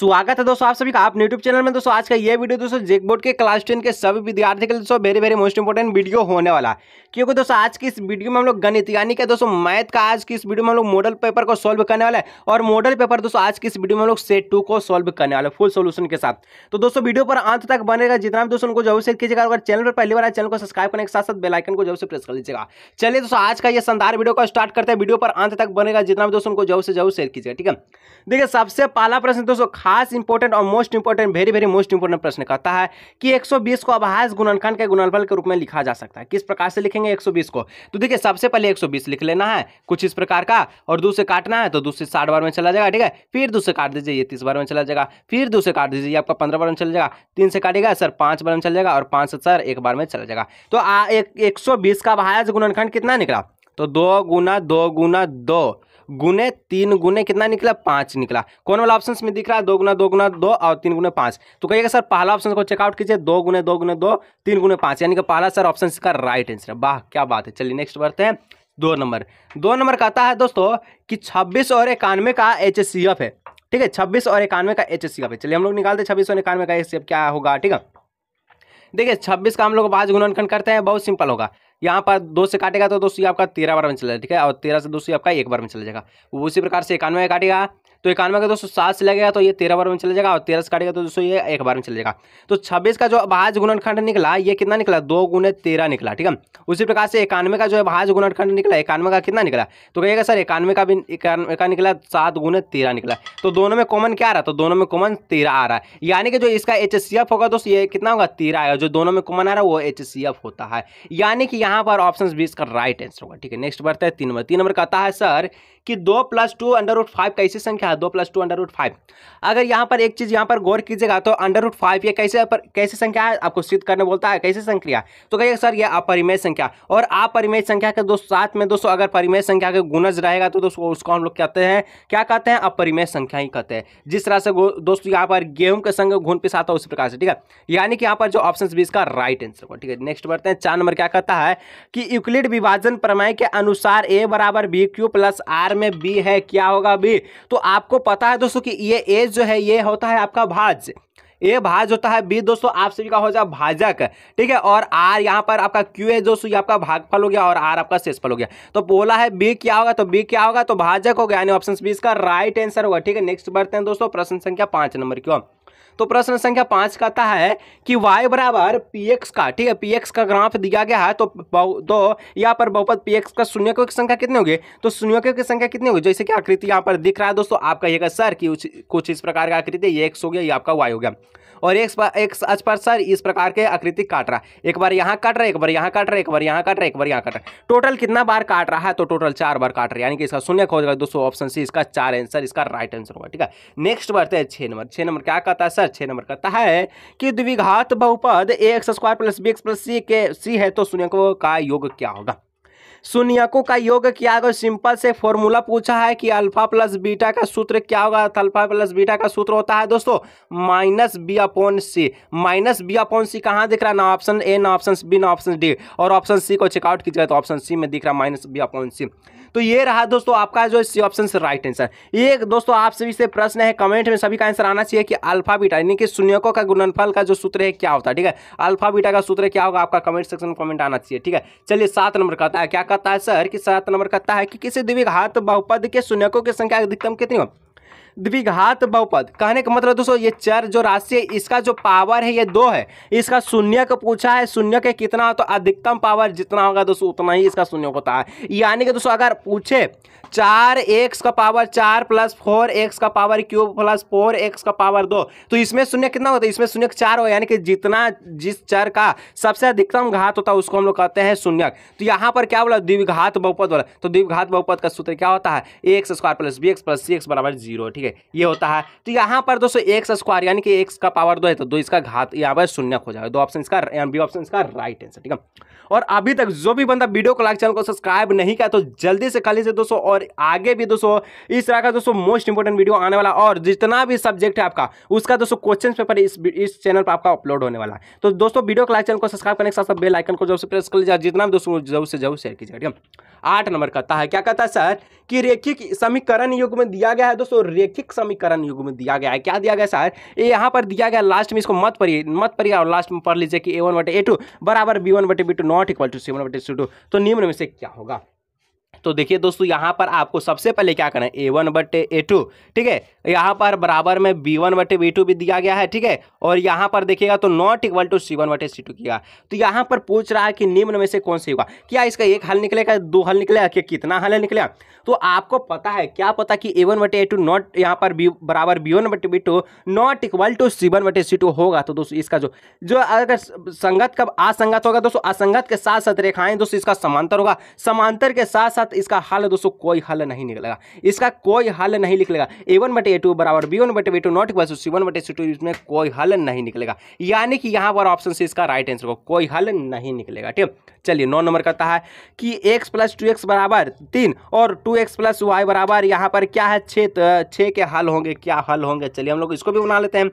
स्वागत है दोस्तों आप सभी का आप यूट्यूब चैनल में दोस्तों आज का ये वीडियो दोस्तों जेक बोर्ड के क्लास टेन के सभी विद्यार्थी के लिए दोस्तों very very most important video होने वाला क्योंकि दोस्तों आज की इस वीडियो में हम लोग गणित यानी कि दोस्तों मैथ का आज की इस वीडियो में हम लोग मॉडल पेपर को सोल्व करने वाला है और मॉडल पेपर दोस्तों आज की इस वीडियो में हम लोग सेट टू को सोल्व करने वाले फुल सोल्यूशन के साथ तो दोस्तों वीडियो पर अंत तक बनेगा जितना भी दोस्तों उनको जरूर शेयर कीजिएगा अगर चैनल पर पहली बार चैनल को सब्सक्राइब करने के साथ साथ बेलाइकन को जरूर से प्रेस कर लीजिएगा चलिए दोस्तों आज का यह शानदार वीडियो को स्टार्ट करते हैं वीडियो पर अंत तक बनेगा जितना भी दोस्तों उनको जरूर से जरूर शेयर कीजिएगा ठीक है देखिए सबसे पहला प्रश्न दोस्तों खास इंपोर्टेंट और most important very very most important प्रश्न कहता है कि 120 को अभास गुणनखंड के गुणनफल के रूप में लिखा जा सकता है किस प्रकार से लिखेंगे 120 को तो देखिए सबसे पहले 120 लिख लेना है कुछ इस प्रकार का और दूसरे काटना है तो दूसरे साठ बार में चला जाएगा ठीक है फिर दूसरे काट दीजिए ये तीस बार में चला जाएगा फिर दूसरे काट दीजिए आपका पंद्रह बार में चला जाएगा तीन से काटेगा सर पाँच बार में चला जाएगा और पाँच से सर एक बार में चला जाएगा तो एक सौ बीस का अभाज गुणनखंड कितना निकला तो दो गुना दो गुना दो गुने तीन गुने कितना निकला पांच निकला कौन वाला ऑप्शन में दिख रहा है दो गुना दो गुना दो और तीन गुने पांच तो कहिएगा सर पहला ऑप्शन को चेकआउट कीजिए दो गुने दो गुने दो तीन गुने पांच यानी कि पहला सर ऑप्शन का राइट आंसर है वाह क्या बात है चलिए नेक्स्ट बढ़ते हैं दो नंबर दो नंबर कहता है दोस्तों कि छब्बीस और इक्यानवे का एच है ठीक है छब्बीस और इक्यानवे का एच है चलिए हम लोग निकालते हैं छब्बीस और इक्यानवे का एच क्या होगा ठीक है देखिए छब्बीस का हम लोग बाज गुणनखंड करते हैं बहुत सिंपल होगा यहाँ पर दो से काटेगा तो दोस्तों आपका तेरह बार में चला जाएगा ठीक है और तेरह से दोस्तों आपका एक बार में चला जाएगा उसी प्रकार से इक्यानवे काटेगा तो इक्यानवे का दोस्तों सात से गया तो ये तेरह बार में चला जाएगा और तेरह से काटेगा तो दोस्तों ये एक बार में चला जाएगा तो छब्बीस का जो अभाज गुणनखंड निकला ये कितना निकला दो गुने तेरह निकला ठीक है उसी प्रकार से इक्यानवे का जो है भाज गुणनखंड निकला इक्यानवे का कितना निकला तो कहिएगा सर इक्यानवे का भी इक्यानवे का निकला सात गुने तेरह निकला तो दोनों में कॉमन क्या आ रहा तो दोनों में कॉमन तेरह आ रहा है यानी कि जो इसका एच होगा दोस्तों ये कितना होगा तेरह आएगा जो दोनों में कॉमन आ रहा है वो एच होता है यानी कि यहाँ पर ऑप्शन बीस का राइट आंसर होगा ठीक है नेक्स्ट बढ़ता है तीन नंबर तीन नंबर कहता है सर कि दो plus two under root five कैसी संख्या है दो plus two under root five अगर यहाँ पर एक चीज़ यहाँ पर गौर कीजिएगा तो अंडर रूट फाइव ये कैसे पर कैसे संख्या है आपको सिद्ध करने बोलता है कैसे संख्या तो कहिए सर ये अपरिमेय संख्या और अपरिमेय संख्या के दोस्तों साथ में दोस्तों अगर परिमेय संख्या के गुणज रहेगा तो दोस्तों उसको हम लोग कहते हैं क्या कहते हैं अपरिमेय संख्या ही कहते हैं जिस तरह से दोस्तों यहाँ पर गेहूँ के संग घुन पिस आता है उसी प्रकार से ठीक है यानी कि यहाँ पर जो ऑप्शन बीस का राइट आंसर होगा ठीक है नेक्स्ट बढ़ते हैं चार नंबर क्या कहता है कि यूक्लिड विभाजन प्रमेय के अनुसार ए बराबर बी क्यू प्लस आर में बी है क्या होगा बी तो आपको पता है दोस्तों कि ये एज जो है ये होता है आपका भाज ए भाज होता है बी दोस्तों आप सभी का हो जाए भाजक ठीक है और आर यहाँ पर आपका क्यू है दोस्तों ये आपका भागफल हो गया और आर आपका शेषफल हो गया तो बोला है बी क्या होगा तो बी क्या होगा तो भाजक हो गया यानी ऑप्शन बी इसका राइट आंसर होगा ठीक है नेक्स्ट बढ़ते हैं दोस्तों प्रश्न संख्या पांच नंबर की तो प्रश्न संख्या पाँच कहता है कि वाई बराबर पी एक्स का ठीक है पी एक्स का ग्राफ दिया गया है तो तो यहाँ पर बहुपद पी एक्स का शून्यकों की संख्या कितनी होगी तो शून्यकों की संख्या कितनी होगी जैसे कि आकृति यहाँ पर दिख रहा है दोस्तों आपका ये सर कि कुछ इस प्रकार का आकृति ये एक्स हो गया ये आपका वाई हो गया और एक एक अच पर सर इस प्रकार के आकृति काट रहा है एक बार यहाँ काट रहा है एक बार यहाँ काट रहा है एक बार यहाँ काट रहा है एक बार यहाँ काट रहा है टोटल कितना बार काट रहा है तो टोटल चार बार काट रहा है यानी कि इसका शून्य हो जाएगा दोस्तों ऑप्शन सी इसका चार आंसर इसका राइट आंसर होगा ठीक है नेक्स्ट बढ़ते हैं छः नंबर छः नंबर क्या कहता है सर छः नंबर कहता है कि द्विघात बहुपद A X square plus B X plus C के सी है तो शून्य का योग क्या होगा शून्यकों का योग क्या होगा सिंपल से फॉर्मूला पूछा है कि अल्फा प्लस बीटा का सूत्र क्या होगा तो अल्फा प्लस बीटा का सूत्र होता है दोस्तों minus B upon C minus B upon C कहाँ दिख रहा है ना ऑप्शन ए ना ऑप्शन बी ना ऑप्शन डी और ऑप्शन सी को चेकआउट कीजिएगा तो ऑप्शन सी में दिख रहा है माइनस बी अपॉन सी तो ये रहा दोस्तों आपका जो सी ऑप्शन से राइट आंसर ये दोस्तों आप सभी से प्रश्न है कमेंट में सभी का आंसर आना चाहिए कि अल्फा बीटा यानी कि शून्यकों का गुणनफल का जो सूत्र है क्या होता है ठीक है अल्फा बीटा का सूत्र क्या होगा आपका कमेंट सेक्शन में कमेंट आना चाहिए ठीक है चलिए सात नंबर कहता है क्या कहता है सर कि सात नंबर कहता है कि किसी दिव्य हाथ बहुपद के शून्यकों की संख्या अधिकतम कितनी हो द्विघात बहुपद कहने का मतलब दोस्तों ये चर जो राशि है इसका जो पावर है ये दो है इसका शून्य का पूछा है शून्य के कितना तो अधिकतम पावर जितना होगा दोस्तों उतना ही इसका शून्य होता है यानी कि दोस्तों अगर पूछे चार एक्स का पावर चार प्लस फोर एक्स का power cube plus four X का पावर दो तो इसमें शून्य कितना होता है इसमें शून्य चार हो यानी कि जितना जिस चर का सबसे अधिकतम घात होता है उसको हम लोग कहते हैं शून्यक तो यहाँ पर क्या बोला द्विघात बहुपद बोला तो द्विघात बहुपद का सूत्र क्या होता है X square plus B X plus C X बराबर जीरो ठीक है है ये होता है तो यहाँ पर दोस्तों एक्स स्क्वायर यानी कि एक्स का पावर दो है तो दो इसका घात यहाँ पर शून्य हो जाएगा दो ऑप्शन इसका बी ऑप्शन इसका राइट आंसर ठीक है और अभी तक जो भी बंदा वीडियो को लाइक चैनल को सब्सक्राइब नहीं किया तो जल्दी से कर से दोस्तों और आगे भी दोस्तों इस तरह का दोस्तों मोस्ट इंपॉर्टेंट वीडियो आने वाला और जितना भी सब्जेक्ट है आपका उसका दोस्तों क्वेश्चन पेपर इस चैनल पर आपका अपलोड होने वाला है तो दोस्तों वीडियो को लाइक चैनल को सब्सक्राइब करने के साथ बेल आइकन को जब से प्रेस कर लीजिए जितना भी दोस्तों जरूर से जरूर शेयर कीजिए ठीक है आठ नंबर कहता है क्या कहता है सर कि रेखिक समीकरण युग में दिया गया है दोस्तों रेखिक समीकरण युग में दिया गया है क्या दिया गया सर ये यहाँ पर दिया गया लास्ट में इसको मत पढ़िए मत पढ़िए और लास्ट में पढ़ लीजिए कि ए वन बटे ए टू बराबर बी वन बटे B two not equal to C one बटे सी टू तो निम्न में से क्या होगा तो देखिए दोस्तों यहाँ पर आपको सबसे पहले क्या करना है ए वन बटे ए टू ठीक है यहाँ पर बराबर में बी वन बटे बी टू भी दिया गया है ठीक है और यहाँ पर देखिएगा तो not equal to C one बटे सी टू किया तो यहाँ पर पूछ रहा है कि निम्न में से कौन सी होगा क्या इसका एक हल निकलेगा दो हल निकलेगा कि कितना हल निकलेगा तो आपको पता है क्या पता कि ए वन बटे ए टू नॉट यहाँ पर बी बराबर बी वन बटे B two not equal to C one बटे सी टू होगा तो दोस्तों इसका जो जो अगर संगत का असंगत होगा दोस्तों असंगत के साथ साथ रेखाएं दोस्तों इसका समांतर होगा समांतर के साथ साथ साथ इसका हल दोस्तों कोई हल नहीं निकलेगा इसका कोई हल नहीं निकलेगा ए वन बटे ए टू बराबर बी वन बटे B two not equal C one बटे सी टू इसमें कोई हल नहीं निकलेगा यानी कि यहाँ पर ऑप्शन से इसका राइट आंसर होगा कोई हल नहीं निकलेगा ठीक चलिए नौ नंबर कहता है कि एक्स प्लस टू एक्स बराबर तीन और टू एक्स प्लस वाई बराबर यहाँ पर क्या है छः छः के हल होंगे क्या हल होंगे चलिए हम लोग इसको भी बना लेते हैं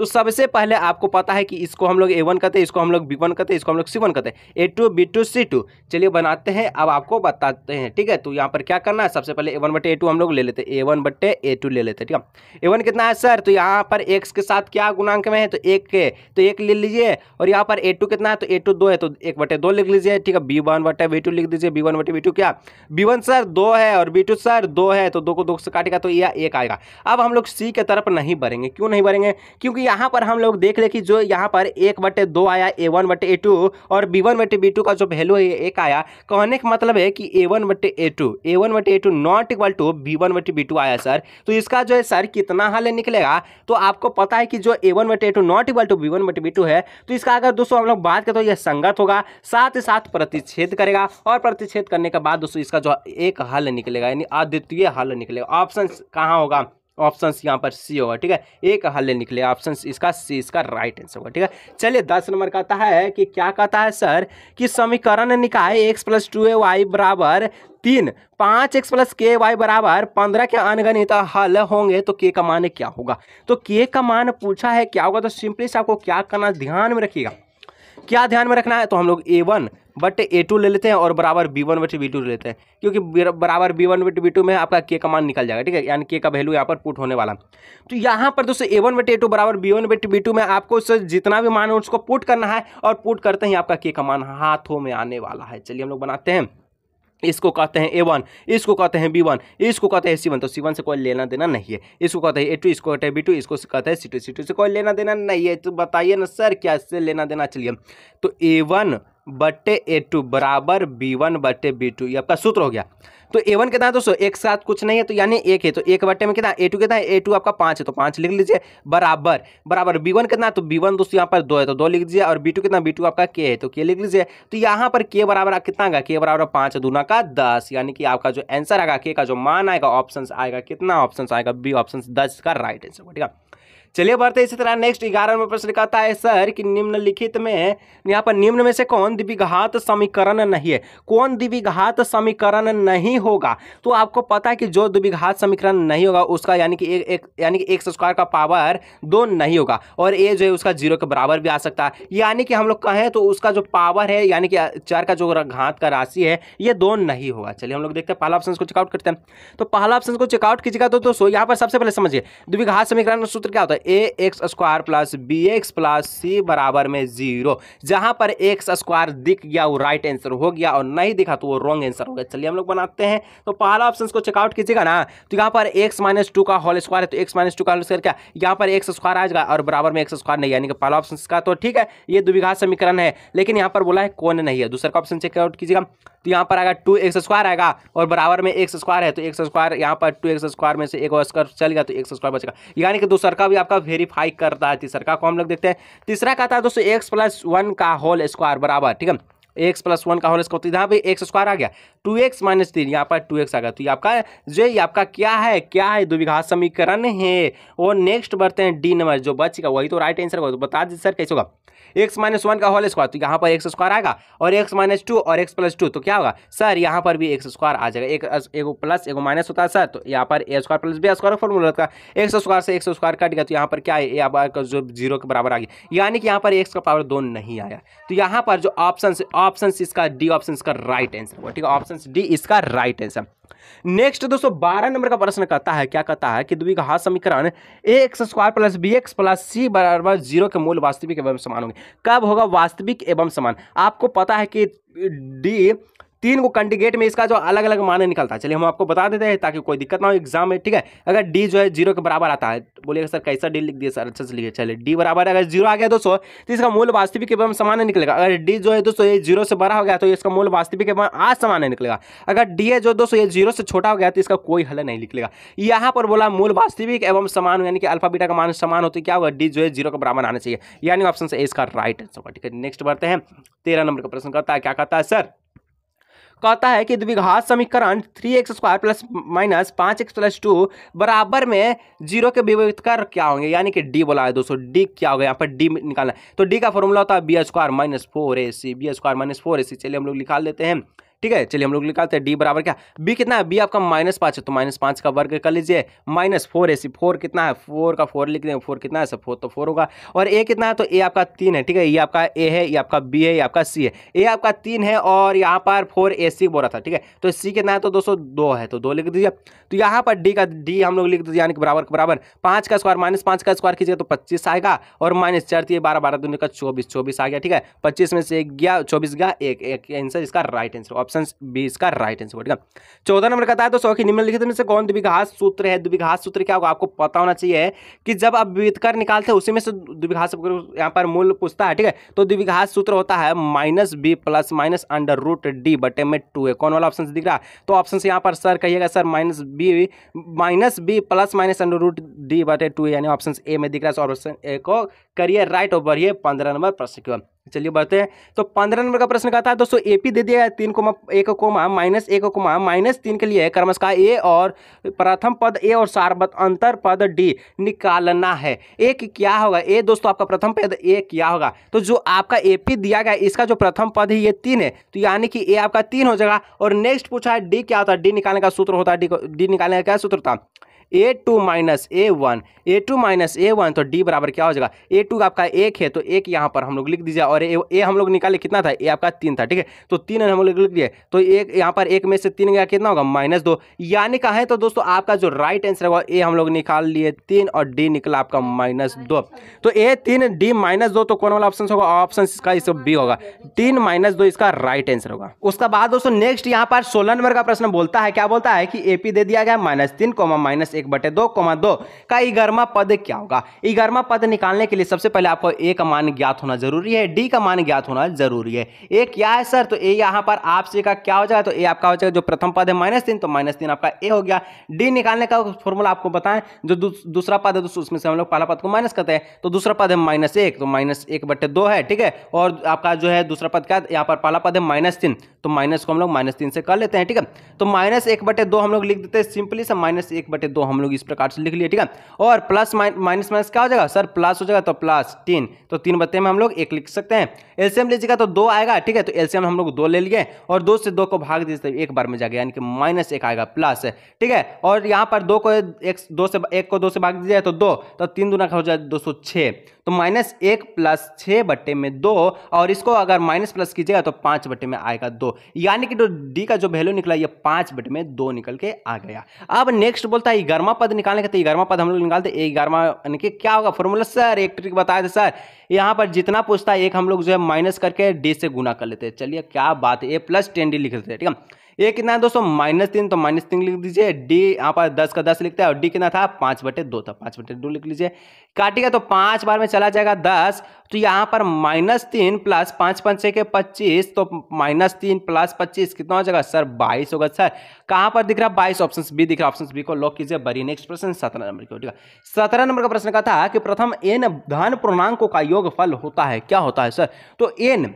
तो सबसे पहले आपको पता है कि इसको हम लोग ए वन कहते हैं इसको हम लोग बी वन कहते हैं इसको हम लोग सी वन कहते हैं A two B two C two चलिए बनाते हैं अब आपको बताते हैं ठीक है तो यहाँ पर क्या करना है सबसे पहले ए वन बटे ए टू हम लोग ले लेते हैं ए वन बटे ए टू ले लेते हैं ठीक है ए वन कितना है सर तो यहाँ पर एक्स के साथ क्या गुणांक में है तो एक के तो एक ले लीजिए और यहाँ पर ए टू कितना है तो ए टू दो है तो एक बटे दो लिख लीजिए ठीक है बी वन बटे बी टू लिख दीजिए बी वन बटे बी टू क्या बी वन सर दो है और बी टू सर दो है तो दो को दो से काटेगा तो यह एक आएगा अब हम लोग सी के तरफ नहीं बढ़ेंगे क्यों नहीं बढ़ेंगे क्योंकि यहाँ पर हम लोग देख ले कि जो यहाँ पर एक बटे दो आया ए वन बटे ए टू और बी वन बटे बी टू का जो वैल्यू है एक आया कहने का मतलब है कि ए वन बटे ए टू ए वन बटे A two not equal to B one बटे बी टू आया सर तो इसका जो है सर कितना हल निकलेगा तो आपको पता है कि जो ए वन बटे A two not equal to B one बटे बी टू है तो इसका अगर दोस्तों हम लोग बात करें तो यह संगत होगा साथ ही साथ प्रतिच्छेद करेगा और प्रतिच्छेद करने के बाद दोस्तों इसका जो एक हल निकलेगा यानी अद्वितीय हल निकलेगा ऑप्शन कहाँ होगा ऑप्शन यहाँ पर सी होगा ठीक है एक हल निकले ऑप्शन इसका सी इसका राइट आंसर होगा ठीक है चलिए दस नंबर कहता है कि क्या कहता है सर कि समीकरण निकाय X plus two A Y बराबर तीन पाँच एक्स प्लस के वाई बराबर पंद्रह के अनगणित हल होंगे तो के का मान क्या होगा तो के का मान पूछा है क्या होगा तो सिंपली से आपको क्या करना ध्यान में रखिएगा क्या ध्यान में रखना है तो हम लोग ए वन बट ए टू ले लेते हैं और बराबर बी वन बट बी टू ले लेते हैं क्योंकि बराबर बी वन बट बी टू में आपका के का मान निकल जाएगा ठीक है यानी के का वैल्यू यहाँ पर पुट होने वाला तो यहाँ पर दोस्तों ए वन बट ए टू बराबर बी वन बट बी टू में आपको जितना भी मान है उसको पुट करना है और पुट करते ही आपका के का मान हाथों में आने वाला है चलिए हम लोग बनाते हैं इसको कहते हैं ए वन इसको कहते हैं बी वन इसको कहते हैं सी वन तो सी वन से कोई लेना देना नहीं है इसको कहते हैं ए टू इसको कहते हैं बी टू इसको कहते हैं सी टू सी टू से कोई लेना देना नहीं है तो बताइए ना सर क्या इससे लेना देना चलिए तो ए वन बटे ए टू बराबर बी वन बटे बी टू ये आपका सूत्र हो गया तो ए वन कितना है दोस्तों एक साथ कुछ नहीं है तो यानी एक है तो एक बट्टे में कितना ए टू कितना है ए टू आपका पाँच है तो पाँच लिख लीजिए बराबर बराबर बी वन कितना है तो बी वन दोस्तों यहाँ पर दो है तो दो लिख दीजिए और बी टू कितना बी टू आपका के है तो के लिख लीजिए तो यहाँ पर के बराबर कितना आएगा के बराबर पाँच दूना का दस यानी कि आपका जो आंसर आएगा के का जो मान आएगा ऑप्शन आएगा कितना ऑप्शन आएगा बी ऑप्शन दस का राइट आंसर ठीक है चलिए बढ़ते इसी तरह नेक्स्ट ग्यारहवें प्रश्न कहता है सर कि निम्नलिखित में यहाँ पर निम्न में से कौन द्विघात समीकरण नहीं है कौन द्विघात समीकरण नहीं होगा तो आपको पता है कि जो द्विघात समीकरण नहीं होगा उसका यानी कि एक, एक यानी कि एक स्क्वायर का पावर दो नहीं होगा और ए जो है उसका जीरो के बराबर भी आ सकता है यानी कि हम लोग कहें तो उसका जो पावर है यानी कि चार का जो घात का राशि है ये दो नहीं होगा चलिए हम लोग देखते हैं पहला ऑप्शन को चेकआउट करते हैं तो पहला ऑप्शन को चेकआउट कीजिएगा तो दोस्तों यहाँ पर सबसे पहले समझिए द्विघात समीकरण सूत्र क्या होता है A X square plus B X plus C बराबर में जीरो जहां पर एक्स स्क्वायर दिख गया वो राइट आंसर हो गया और नहीं दिखा तो वो रॉन्ग आंसर हो गया चलिए हम लोग बनाते हैं तो पहला ऑप्शन को चेकआउट कीजिएगा ना तो यहाँ पर एक्स माइनस टू का होल स्क्वायर है तो एक्स माइनस टू का होल स्क्वायर क्या यहाँ पर एक्स स्क्वायर आ जाएगा और बराबर में एक्स स्क्वायर नहीं यानी कि पहला ऑप्शन का तो ठीक है ये दुविघा समीकरण है लेकिन यहाँ पर बोला है कौन नहीं है दूसरा ऑप्शन चेकआउट कीजिएगा तो यहाँ पर आएगा टू एक्स स्क्वायर आएगा और बराबर में एक्स स्क्वायर है तो एक्स स्क्वायर यहाँ पर टू एक्स स्क्वायर में से एक स्क्वायर चल गया तो एक्स स्क्वायर बचेगा यानी कि दूसरा का भी आपका वेरीफाई करता है तीसरा का को हम लोग देखते हैं तीसरा का था दोस्तों एक्स प्लस वन का होल स्क्वायर बराबर ठीक है एक्स प्लस वन का होल स्क्वायर तो यहाँ पे एक्स स्क्वायर आ गया टू एक्स माइनस तीन यहाँ पर टू एक्स आ गया तो ये आपका जो ये आपका क्या है क्या है द्विघात समीकरण है और नेक्स्ट बढ़ते हैं डी नंबर जो बच गया वही तो राइट आंसर होगा तो बता दीजिए सर कैसे होगा एक्स माइनस वन का होल स्क्वायर तो यहाँ पर एक्स स्क्वायर आएगा और एक्स माइनस टू और एक्स प्लस टू तो क्या होगा सर यहाँ पर भी एक्स स्क्वायर आ जाएगा एक एगो प्लस एगो माइनस होता है सर तो यहाँ पर A square plus B square formula होता है एक्स स्क्वायर से एक्स स्क्वायर कट गया तो यहाँ पर क्या है यहाँ पर जो जीरो के बराबर आ गया यानी कि यहाँ पर एक्स का पावर दो नहीं आया तो यहाँ पर जो ऑप्शन ऑप्शन इसका डी ऑप्शन इसका राइट आंसर हुआ ठीक है ऑप्शन डी इसका राइट आंसर नेक्स्ट दोस्तों बारह नंबर का प्रश्न कहता है क्या कहता है कि द्विघात समीकरण A X square plus B X plus C बराबर जीरो के मूल वास्तविक एवं समान होंगे कब होगा वास्तविक एवं समान आपको पता है कि डी तीन को कंडिगेट में इसका जो अलग अलग माने निकलता है चलिए हम आपको बता देते हैं ताकि कोई दिक्कत ना हो एग्जाम में ठीक है अगर डी जो है जीरो के बराबर आता है बोलिएगा सर कैसा डी लिख दिया सर अच्छा से लिखिए चलिए डी बराबर अगर जीरो आ गया दोस्तों तो इसका मूल वास्तविक एवं समान निकलेगा अगर डी जो है दोस्तों ये जीरो से बड़ा हो गया तो इसका मूल वास्तविक एवं आज सामान्य निकलेगा अगर डी जो दोस्तों ये जीरो से छोटा हो गया तो इसका कोई हल नहीं निकलेगा यहाँ पर बोला मूल वास्तविक एवं समान यानी कि अल्फाबीटा का मान समान होती क्या होगा डी जो है जीरो के बराबर आना चाहिए यानी ऑप्शन से इसका राइट आंसर ठीक है नेक्स्ट बढ़ते हैं तेरह नंबर का प्रश्न करता है क्या कहता है सर कहता है कि द्विघात समीकरण three X square plus minus पाँच एक्स प्लस टू बराबर में जीरो के विविधकार क्या होंगे यानी कि डी बोला है दोस्तों डी क्या होगा यहाँ पर डी निकालना है तो डी का फॉर्मूला होता है B square minus four A C B square minus four A C चलिए हम लोग निकाल देते हैं ठीक है चलिए हम लोग निकालते हैं डी बराबर क्या बी कितना है बी आपका माइनस पाँच है तो माइनस पाँच का वर्ग कर लीजिए minus four A C four कितना है फोर का फोर लिख देंगे फोर कितना है सब फोर तो फोर होगा और ए कितना है तो ए आपका तीन है ठीक है ये आपका ए है ये आपका बी है ये आपका सी है ए आपका तीन है और यहाँ पर फोर ए सी बोला था ठीक है तो सी कितना है तो दोस्तों दो है तो दो लिख दीजिए तो यहाँ पर डी का डी हम लोग लिख दीजिए यानी कि बराबर के बराबर पाँच का स्क्वायर माइनस पाँच का स्क्वायर कीजिए तो पच्चीस आएगा और माइनस चार तीन तो बारह बारह दोनों का चौबीस चौबीस आ गया ठीक है पच्चीस में से एक गया चौबीस गया एक एक आंसर इसका राइट आंसर ऑप्शन बी इसका राइट आंसर बढ़ेगा चौदह नंबर का है तो सौ की निम्नलिखित में से कौन द्विघात सूत्र है द्विघात सूत्र क्या होगा आपको पता होना चाहिए कि जब आप विविधकर निकालते हैं उसी में से द्विघात यहाँ पर मूल पूछता है ठीक है तो द्विघात सूत्र होता है minus B plus minus under root D बटे में टू है कौन वाला ऑप्शन दिख रहा है तो ऑप्शन यहाँ पर सर कहिएगा sir minus B minus B plus minus under root D बटे टू यानी ऑप्शन ए में दिख रहा है ऑप्शन ए को करिए राइट और बढ़िए पंद्रह नंबर प्रश्न क्यों चलिए बढ़ते हैं तो पंद्रह नंबर का प्रश्न कहता है दोस्तों एपी दे दिया है तीन कोमा एक कोमा माइनस एक कोमा माइनस तीन के लिए कर्मस्कार ए और प्रथम पद ए और सार्वत अंतर पद डी निकालना है एक क्या होगा ए दोस्तों आपका प्रथम पद ए क्या होगा तो जो आपका एपी दिया गया इसका जो प्रथम पद है ये तीन है तो यानी कि ए आपका तीन हो जाएगा और नेक्स्ट पूछा है डी क्या होता है डी निकालने का सूत्र होता है डी निकालने का क्या सूत्र था A two minus A one A two minus A one तो डी बराबर क्या हो जाएगा ए टू आपका एक है तो एक यहाँ पर हम लोग लिख दीजिए और ए, हम लोग निकाले कितना था ए आपका तीन था ठीक है तो तीन हम लोग लिख दिए तो एक यहाँ पर एक में से तीन गया कितना होगा माइनस दो यानी कहा है तो दोस्तों आपका जो राइट आंसर होगा ए हम लोग निकाल लिए तीन और डी निकला आपका माइनस दो तो ए तीन डी माइनस दो तो कौन वाला ऑप्शन होगा ऑप्शन इसका इस बी होगा तीन माइनस दो इसका राइट आंसर होगा उसका बाद दोस्तों नेक्स्ट यहाँ पर सोलह नंबर का प्रश्न बोलता है क्या बोलता है कि पी दे दिया गया माइनस तीन कॉमा माइनस एक बटे दो कोमा दो का इगरमा पद क्या होगा इगरमा पद निकालने के लिए सबसे पहले आपको ए का मान ज्ञात होना जरूरी है डी का मान ज्ञात होना जरूरी है ए क्या है सर तो ए यहाँ पर आपसे का क्या हो जाएगा तो ए आपका हो जाएगा जो प्रथम पद है माइनस तो माइनस आपका ए हो गया डी निकालने का फॉर्मूला आपको बताएं जो दूसरा पद है तो उसमें से हम लोग पहला पद को माइनस करते हैं तो दूसरा पद है माइनस एक तो माइनस एक बटे दो है ठीक है और आपका जो है दूसरा पद क्या यहाँ पर पहला पद है माइनस तीन तो माइनस को हम लोग माइनस तीन से कर लेते हैं ठीक है तो माइनस एक बटे दो हम लोग लिख देते हैं सिंपली से माइनस एक बटे दो हम लोग इस प्रकार से लिख लिए ठीक है और प्लस माइनस माइनस क्या हो जाएगा सर प्लस हो जाएगा तो प्लस तीन तो तीन बत्ते में हम लोग एक लिख सकते हैं एल्सियम लीजिएगा तो दो आएगा ठीक है तो एल्सियम हम लोग दो ले लिए और दो से दो को भाग दीजिए एक बार में जाएगा यानी कि माइनस एक आएगा प्लस ठीक है और यहाँ पर दो को एक दो से एक को दो से भाग दिया जाए तो दो तो तीन दूना का हो जाए दो सौ छः तो माइनस एक प्लस छः बट्टे में दो और इसको अगर माइनस प्लस कीजिएगा तो पाँच बट्टे में आएगा दो यानी कि जो डी का जो वैल्यू निकला ये पाँच बट्टे में दो निकल के आ गया अब नेक्स्ट बोलता है गर्मा पद निकालने का तो ग्यारहवा पद हम लोग निकालते एक गर्मा यानी कि क्या होगा फॉर्मूला सर एक ट्रिक बताया था सर यहाँ पर जितना पूछता है एक हम लोग जो है माइनस करके डी से गुना कर लेते हैं चलिए क्या बात है ए प्लस टेन डी लिख देते हैं ठीक है ए कितना है दोस्तों माइनस तीन तो माइनस तीन लिख दीजिए डी यहाँ पर दस का दस लिखते हैं और डी कितना था पाँच बटे दो था पाँच बटे दो लिख लीजिए काटेगा तो पाँच बार में चला जाएगा दस तो यहाँ पर माइनस तीन प्लस पाँच पाँच छः के पच्चीस तो माइनस तीन प्लस पच्चीस कितना हो जाएगा सर बाईस होगा सर कहाँ पर दिख रहा है बाईस ऑप्शन बी दिख रहा है ऑप्शन बी को लॉक कीजिए बरी नेक्स्ट प्रश्न सत्रह नंबर का उठेगा सत्रह नंबर का प्रश्न का था कि प्रथम एन धन पूर्णांकों का योग फल होता है क्या होता है सर तो N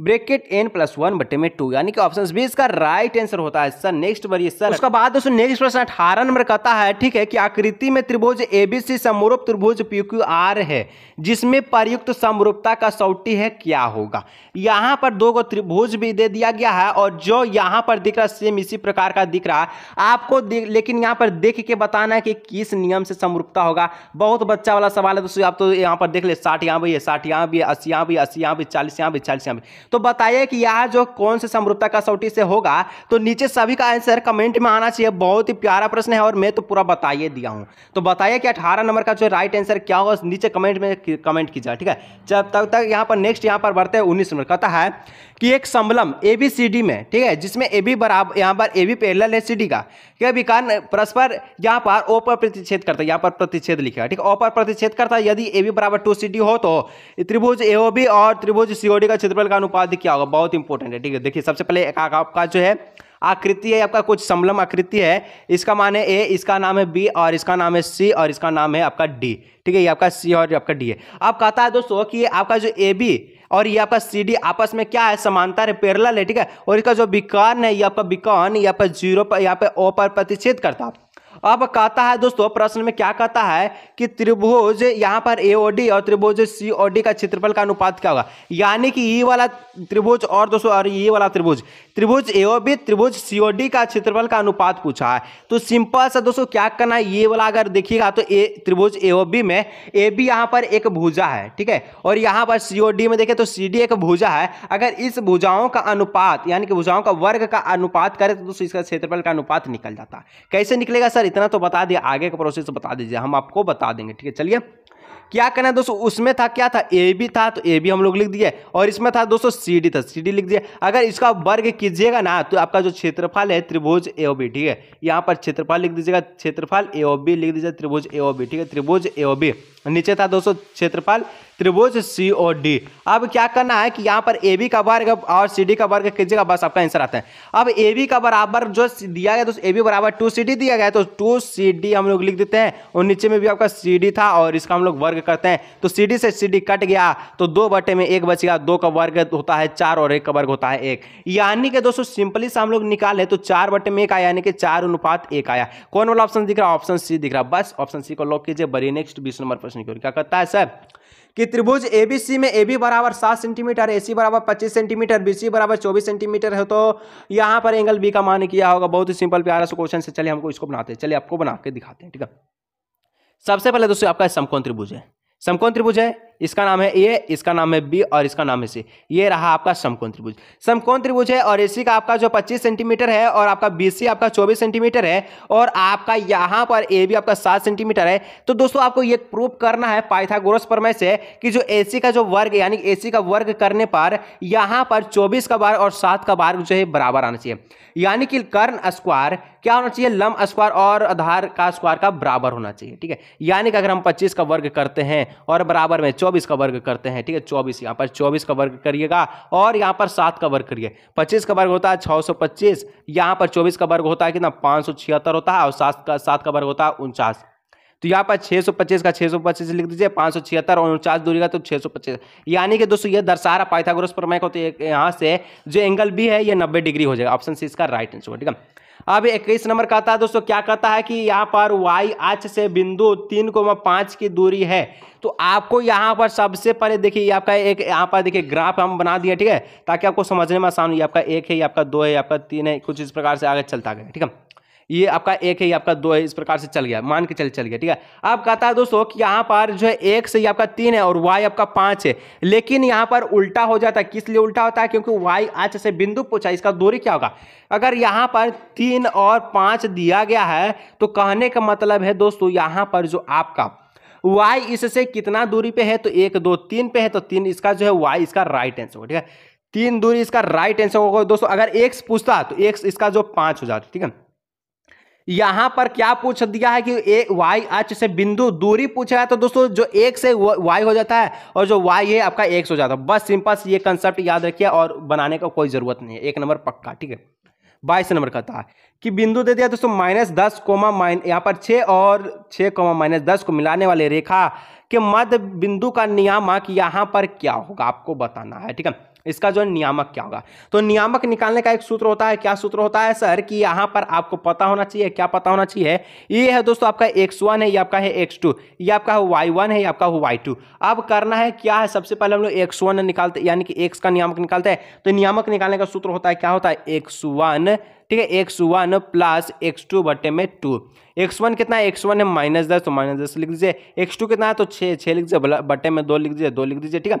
bracket N plus one बटे में टू यानी कि ऑप्शन बी इसका राइट आंसर होता है सर नेक्स्ट बारी सर उसके बाद दोस्तों नेक्स्ट प्रश्न अठारह नंबर कहता है ठीक है कि आकृति में त्रिभुज एबीसी समरूप त्रिभुज पी क्यू आर है जिसमें प्रयुक्त समरूपता का सौटी है क्या होगा यहाँ पर दो को त्रिभुज भी दे दिया गया है और जो यहाँ पर दिख रहा है सेम इसी प्रकार का दिख रहा है आपको लेकिन यहाँ पर देख के बताना है कि किस नियम से समरूपता होगा बहुत बच्चा वाला सवाल है दोस्तों आप तो यहाँ पर देख ले साठ यहाँ भी है साठ यहाँ भी है अस्सी यहाँ भी अस्सी यहाँ भी चालीस यहाँ भी चालीस यहाँ भी तो बताइए कि यह जो कौन से समरूपता कसौटी से होगा तो नीचे सभी का आंसर कमेंट में आना चाहिए बहुत ही प्यारा प्रश्न है और मैं तो पूरा बताइए दिया हूँ तो बताइए कि अठारह नंबर का जो राइट आंसर क्या होगा नीचे कमेंट में कमेंट कीजिए ठीक है जब तक तक यहाँ पर नेक्स्ट यहाँ पर बढ़ते हैं उन्नीस नंबर कहता है कि एक समलम ए बी सी डी में ठीक है जिसमें ए बी बराबर यहाँ पर ए बी पेरल है सी डी का क्या विकार परस्पर यहाँ पर ओ पर प्रतिच्छेद करता है यहाँ पर प्रतिच्छेद लिखा है ठीक है ओ पर प्रतिच्छेद करता है यदि ए बी बराबर टू सी डी हो तो त्रिभुज ए ओ बी और त्रिभुज सी ओ डी का क्षेत्रफल का अनुपात क्या होगा बहुत इंपॉर्टेंट है ठीक है देखिए सबसे पहले एक आपका जो है आकृति है आपका कुछ समलम आकृति है इसका मान है ए इसका नाम है बी और इसका नाम है सी और इसका नाम है आपका डी ठीक है ये आपका सी और आपका डी है आप कहता है दोस्तों कि आपका जो ए बी और ये आपका सी डी आपस में क्या है समानता है पेरल है ठीक है और इसका जो विकॉन है ये आपका विकॉन यहाँ पर जीरो पर यहाँ पर ओ पर प्रतिच्छेद करता है अब कहता है दोस्तों प्रश्न में क्या कहता है कि त्रिभुज यहाँ पर एओडी और त्रिभुज सी का क्षेत्रफल का अनुपात क्या होगा यानी कि ये वाला त्रिभुज और दोस्तों और ये वाला त्रिभुज त्रिभुज एओबी त्रिभुज सीओडी का क्षेत्रफल का अनुपात पूछा है तो सिंपल सा दोस्तों क्या करना है ये वाला अगर देखिएगा तो ए त्रिभुज ए बी में ए बी यहाँ पर एक भूजा है ठीक है और यहाँ पर सी डी में देखें तो सी डी एक भूजा है अगर इस भूजाओं का अनुपात यानी कि भूजाओं का वर्ग का अनुपात करें तो दोस्तों इसका क्षेत्रफल का अनुपात निकल जाता है कैसे निकलेगा सर इतना तो बता दिया आगे का प्रोसेस बता दीजिए हम आपको बता देंगे ठीक है चलिए क्या करना है दोस्तों उसमें था क्या था ए बी था तो ए बी हम लोग लिख दिए और इसमें था दोस्तों सी डी था सी डी लिख दिए अगर इसका वर्ग कीजिएगा ना तो आपका जो क्षेत्रफल है त्रिभुज ए ओ बी ठीक है यहाँ पर क्षेत्रफल लिख दीजिएगा क्षेत्रफल ए ओ बी लिख दीजिएगा त्रिभुज ए ओ बी ठीक है त्रिभुज ए ओ बी नीचे था दोस्तों क्षेत्रफल त्रिभुज सी ओ डी अब क्या करना है कि यहाँ पर ए बी का वर्ग और सी डी का वर्ग कीजिएगा बस आपका आंसर आता है अब ए बी का बराबर जो दिया गया तो ए बी बराबर टू सी डी दिया गया तो टू सी डी हम लोग लिख देते हैं और नीचे में भी आपका सी डी था और इसका हम लोग वर्ग करते हैं तो सी डी से सी डी कट गया तो दो बटे में एक बचेगा दो का वर्ग होता है चार और एक का वर्ग होता है एक यानी कि दोस्तों सिंपली से हम लोग निकाले तो चार बटे में एक आया यानी कि चार अनुपात एक आया कौन वाला ऑप्शन दिख रहा है ऑप्शन सी दिख रहा है बस ऑप्शन सी को लॉक कीजिए बड़ी नेक्स्ट बीस नंबर पर प्रश्न की ओर क्या कहता है सर कि त्रिभुज एबीसी में ए बी बराबर सात सेंटीमीटर ए सी बराबर पच्चीस सेंटीमीटर बी सी बराबर चौबीस सेंटीमीटर है तो यहाँ पर एंगल बी का मान किया होगा बहुत ही सिंपल प्यारा सा क्वेश्चन से चलिए हमको इसको बनाते हैं चलिए आपको बना के दिखाते हैं ठीक है सबसे पहले दोस्तों आपका समकोण त्रिभुज है समकोण त्रिभुज है इसका नाम है ए इसका नाम है बी और इसका नाम है सी ये रहा आपका समकोण त्रिभुज समकोण त्रिभुज है और एसी का आपका जो 25 सेंटीमीटर है और आपका बीसी आपका 24 सेंटीमीटर है और आपका यहाँ पर ए भी आपका 7 सेंटीमीटर है तो दोस्तों आपको ये प्रूफ करना है पाइथागोरस प्रमेय से कि जो ए का जो वर्ग यानी ए का वर्ग करने पर यहाँ पर चौबीस का बार और सात का बार जो है बराबर आना चाहिए यानी कि कर्ण स्क्वायर क्या होना चाहिए लम स्क्वायर और आधार का स्क्वायर का बराबर होना चाहिए ठीक है यानी कि अगर हम पच्चीस का वर्ग करते हैं और बराबर में चौबीस का वर्ग करते हैं ठीक है चौबीस यहाँ पर चौबीस का वर्ग करिएगा और यहाँ पर सात का वर्ग करिए पच्चीस का वर्ग होता है छः सौ पच्चीस यहाँ पर चौबीस का वर्ग होता है कितना पाँच सौ छिहत्तर होता है और सात का सात का वर्ग होता है उनचास तो यहाँ पर 625 का 625 लिख दीजिए पाँच सौ छिहत्तर और उनचास दूरी का तो 625 यानी कि दोस्तों ये दर्शा रहा पाइथागोरस प्रमेय को तो यहाँ से जो एंगल बी है ये 90 डिग्री हो जाएगा ऑप्शन सी इसका राइट आंसर ठीक है अब इक्कीस नंबर कहता है दोस्तों क्या कहता है कि यहाँ पर वाई आच से बिंदु तीन को पाँच की दूरी है तो आपको यहाँ पर सबसे पहले देखिए आपका एक यहाँ पर देखिए ग्राफ हम बना दिए ठीक है ताकि आपको समझने में आसान हो आपका एक है आपका दो है आपका तीन है कुछ इस प्रकार से आगे चलता गया ठीक है ये आपका एक है ये आपका दो है इस प्रकार से चल गया मान के चल चल गया ठीक है अब कहता है दोस्तों कि यहाँ पर जो है एक से ये आपका तीन है और वाई आपका पाँच है लेकिन यहाँ पर उल्टा हो जाता है किस लिए उल्टा होता है क्योंकि वाई आज से बिंदु पूछा इसका दूरी क्या होगा अगर यहाँ पर तीन और पाँच दिया गया है तो कहने का मतलब है दोस्तों यहाँ पर जो आपका y इससे कितना दूरी पे है तो एक दो तीन पे है तो तीन इसका जो है y इसका राइट आंसर होगा ठीक है तीन दूरी इसका राइट आंसर होगा दोस्तों अगर x पूछता तो x इसका जो पाँच हो जाता ठीक है यहां पर क्या पूछ दिया है कि ए वाई एच से बिंदु दूरी पूछा है तो दोस्तों जो एक से वाई हो जाता है और जो वाई है आपका एक्स हो जाता है बस सिंपल ये कंसेप्ट याद रखिए और बनाने का कोई जरूरत नहीं है एक नंबर पक्का ठीक है बाईस नंबर का था कि बिंदु दे दिया दोस्तों माइनस दस कोमा माइन यहाँ पर छः और छः कोमा माइनस दस को मिलाने वाले रेखा के मध्य बिंदु का नियामक यहाँ पर क्या होगा आपको बताना है ठीक है इसका जो है नियामक क्या होगा तो नियामक निकालने का एक सूत्र होता है क्या सूत्र होता है सर कि यहाँ पर आपको पता होना चाहिए क्या पता होना चाहिए ये है दोस्तों आपका एक्स वन है ये आपका है एक्स टू ये आपका वाई वन है ये आपका वाई टू अब करना है क्या है सबसे पहले हम लोग एक्स वन निकालते यानी कि एक्स का नियामक निकालते हैं तो नियामक निकालने का सूत्र होता है क्या होता है एक्स वन ठीक है X one plus X two बटे में टू एक्स वन कितना है एक्स वन है माइनस दस तो माइनस दस लिख दीजिए एक्स टू कितना है तो छः छः लिख दीजिए बटे में दो लिख दीजिए दो लिख दीजिए ठीक है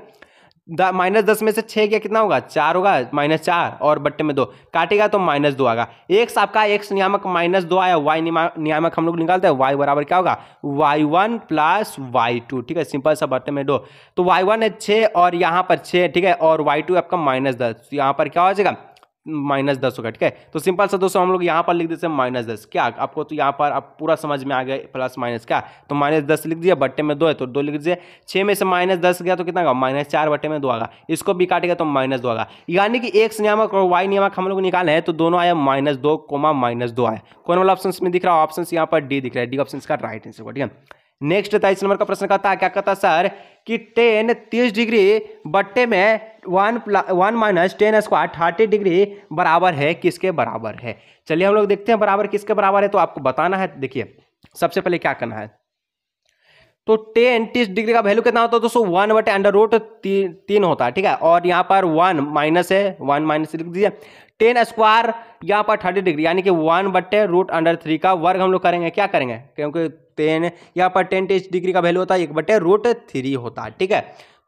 माइनस दस में से छः क्या कितना होगा चार होगा माइनस चार और बट्टे में दो काटेगा तो माइनस दो आएगा एक्स आपका एक्स नियामक माइनस दो आया वाई नियामक हम लोग निकालते हैं वाई बराबर क्या होगा Y one plus Y two ठीक है सिंपल सा बट्टे में दो तो वाई वन है छः और यहाँ पर छः ठीक है और वाई टू आपका माइनस दस तो यहाँ पर क्या हो जाएगा माइनस दस होगा ठीक है तो सिंपल सा दोस्तों हम लोग यहाँ पर लिख देते हैं माइनस दस क्या आपको तो यहाँ पर आप पूरा समझ में आ गया प्लस माइनस क्या तो माइनस दस लिख दिया बट्टे में दो है तो दो लिख दीजिए छः में से माइनस दस गया तो कितना होगा माइनस चार बट्टे में दो आगा इसको भी काटेगा तो माइनस दो आगा यानी कि एक्स नियामक और वाई नियामक हम लोग निकाले हैं तो दोनों आया माइनस दो कोमा माइनस दो आया कौन वाला ऑप्शन में दिख रहा है ऑप्शन यहाँ पर डी दिख रहा है डी ऑप्शन का राइट आंसर होगा ठीक है नेक्स्ट तेईस नंबर का प्रश्न कहता है क्या कहता सर कि टेन तीस डिग्री बट्टे में one plus one minus tan square thirty degree बराबर है किसके बराबर है चलिए हम लोग देखते हैं बराबर किसके बराबर है तो आपको बताना है देखिए सबसे पहले क्या करना है तो टेन तीस डिग्री का वैल्यू कितना होता है दोस्तों वन बटे अंडर रूट ती, तीन होता है ठीक है और यहाँ पर वन माइनस है वन माइनस लिख दीजिए टेन स्क्वायर यहाँ पर थर्टी डिग्री यानी कि वन बटे रूट अंडर थ्री का वर्ग हम लोग करेंगे क्या करेंगे क्योंकि टेन यहाँ पर टेन टेस्ट डिग्री का वैल्यू होता है एक बटे रूट थ्री होता है ठीक है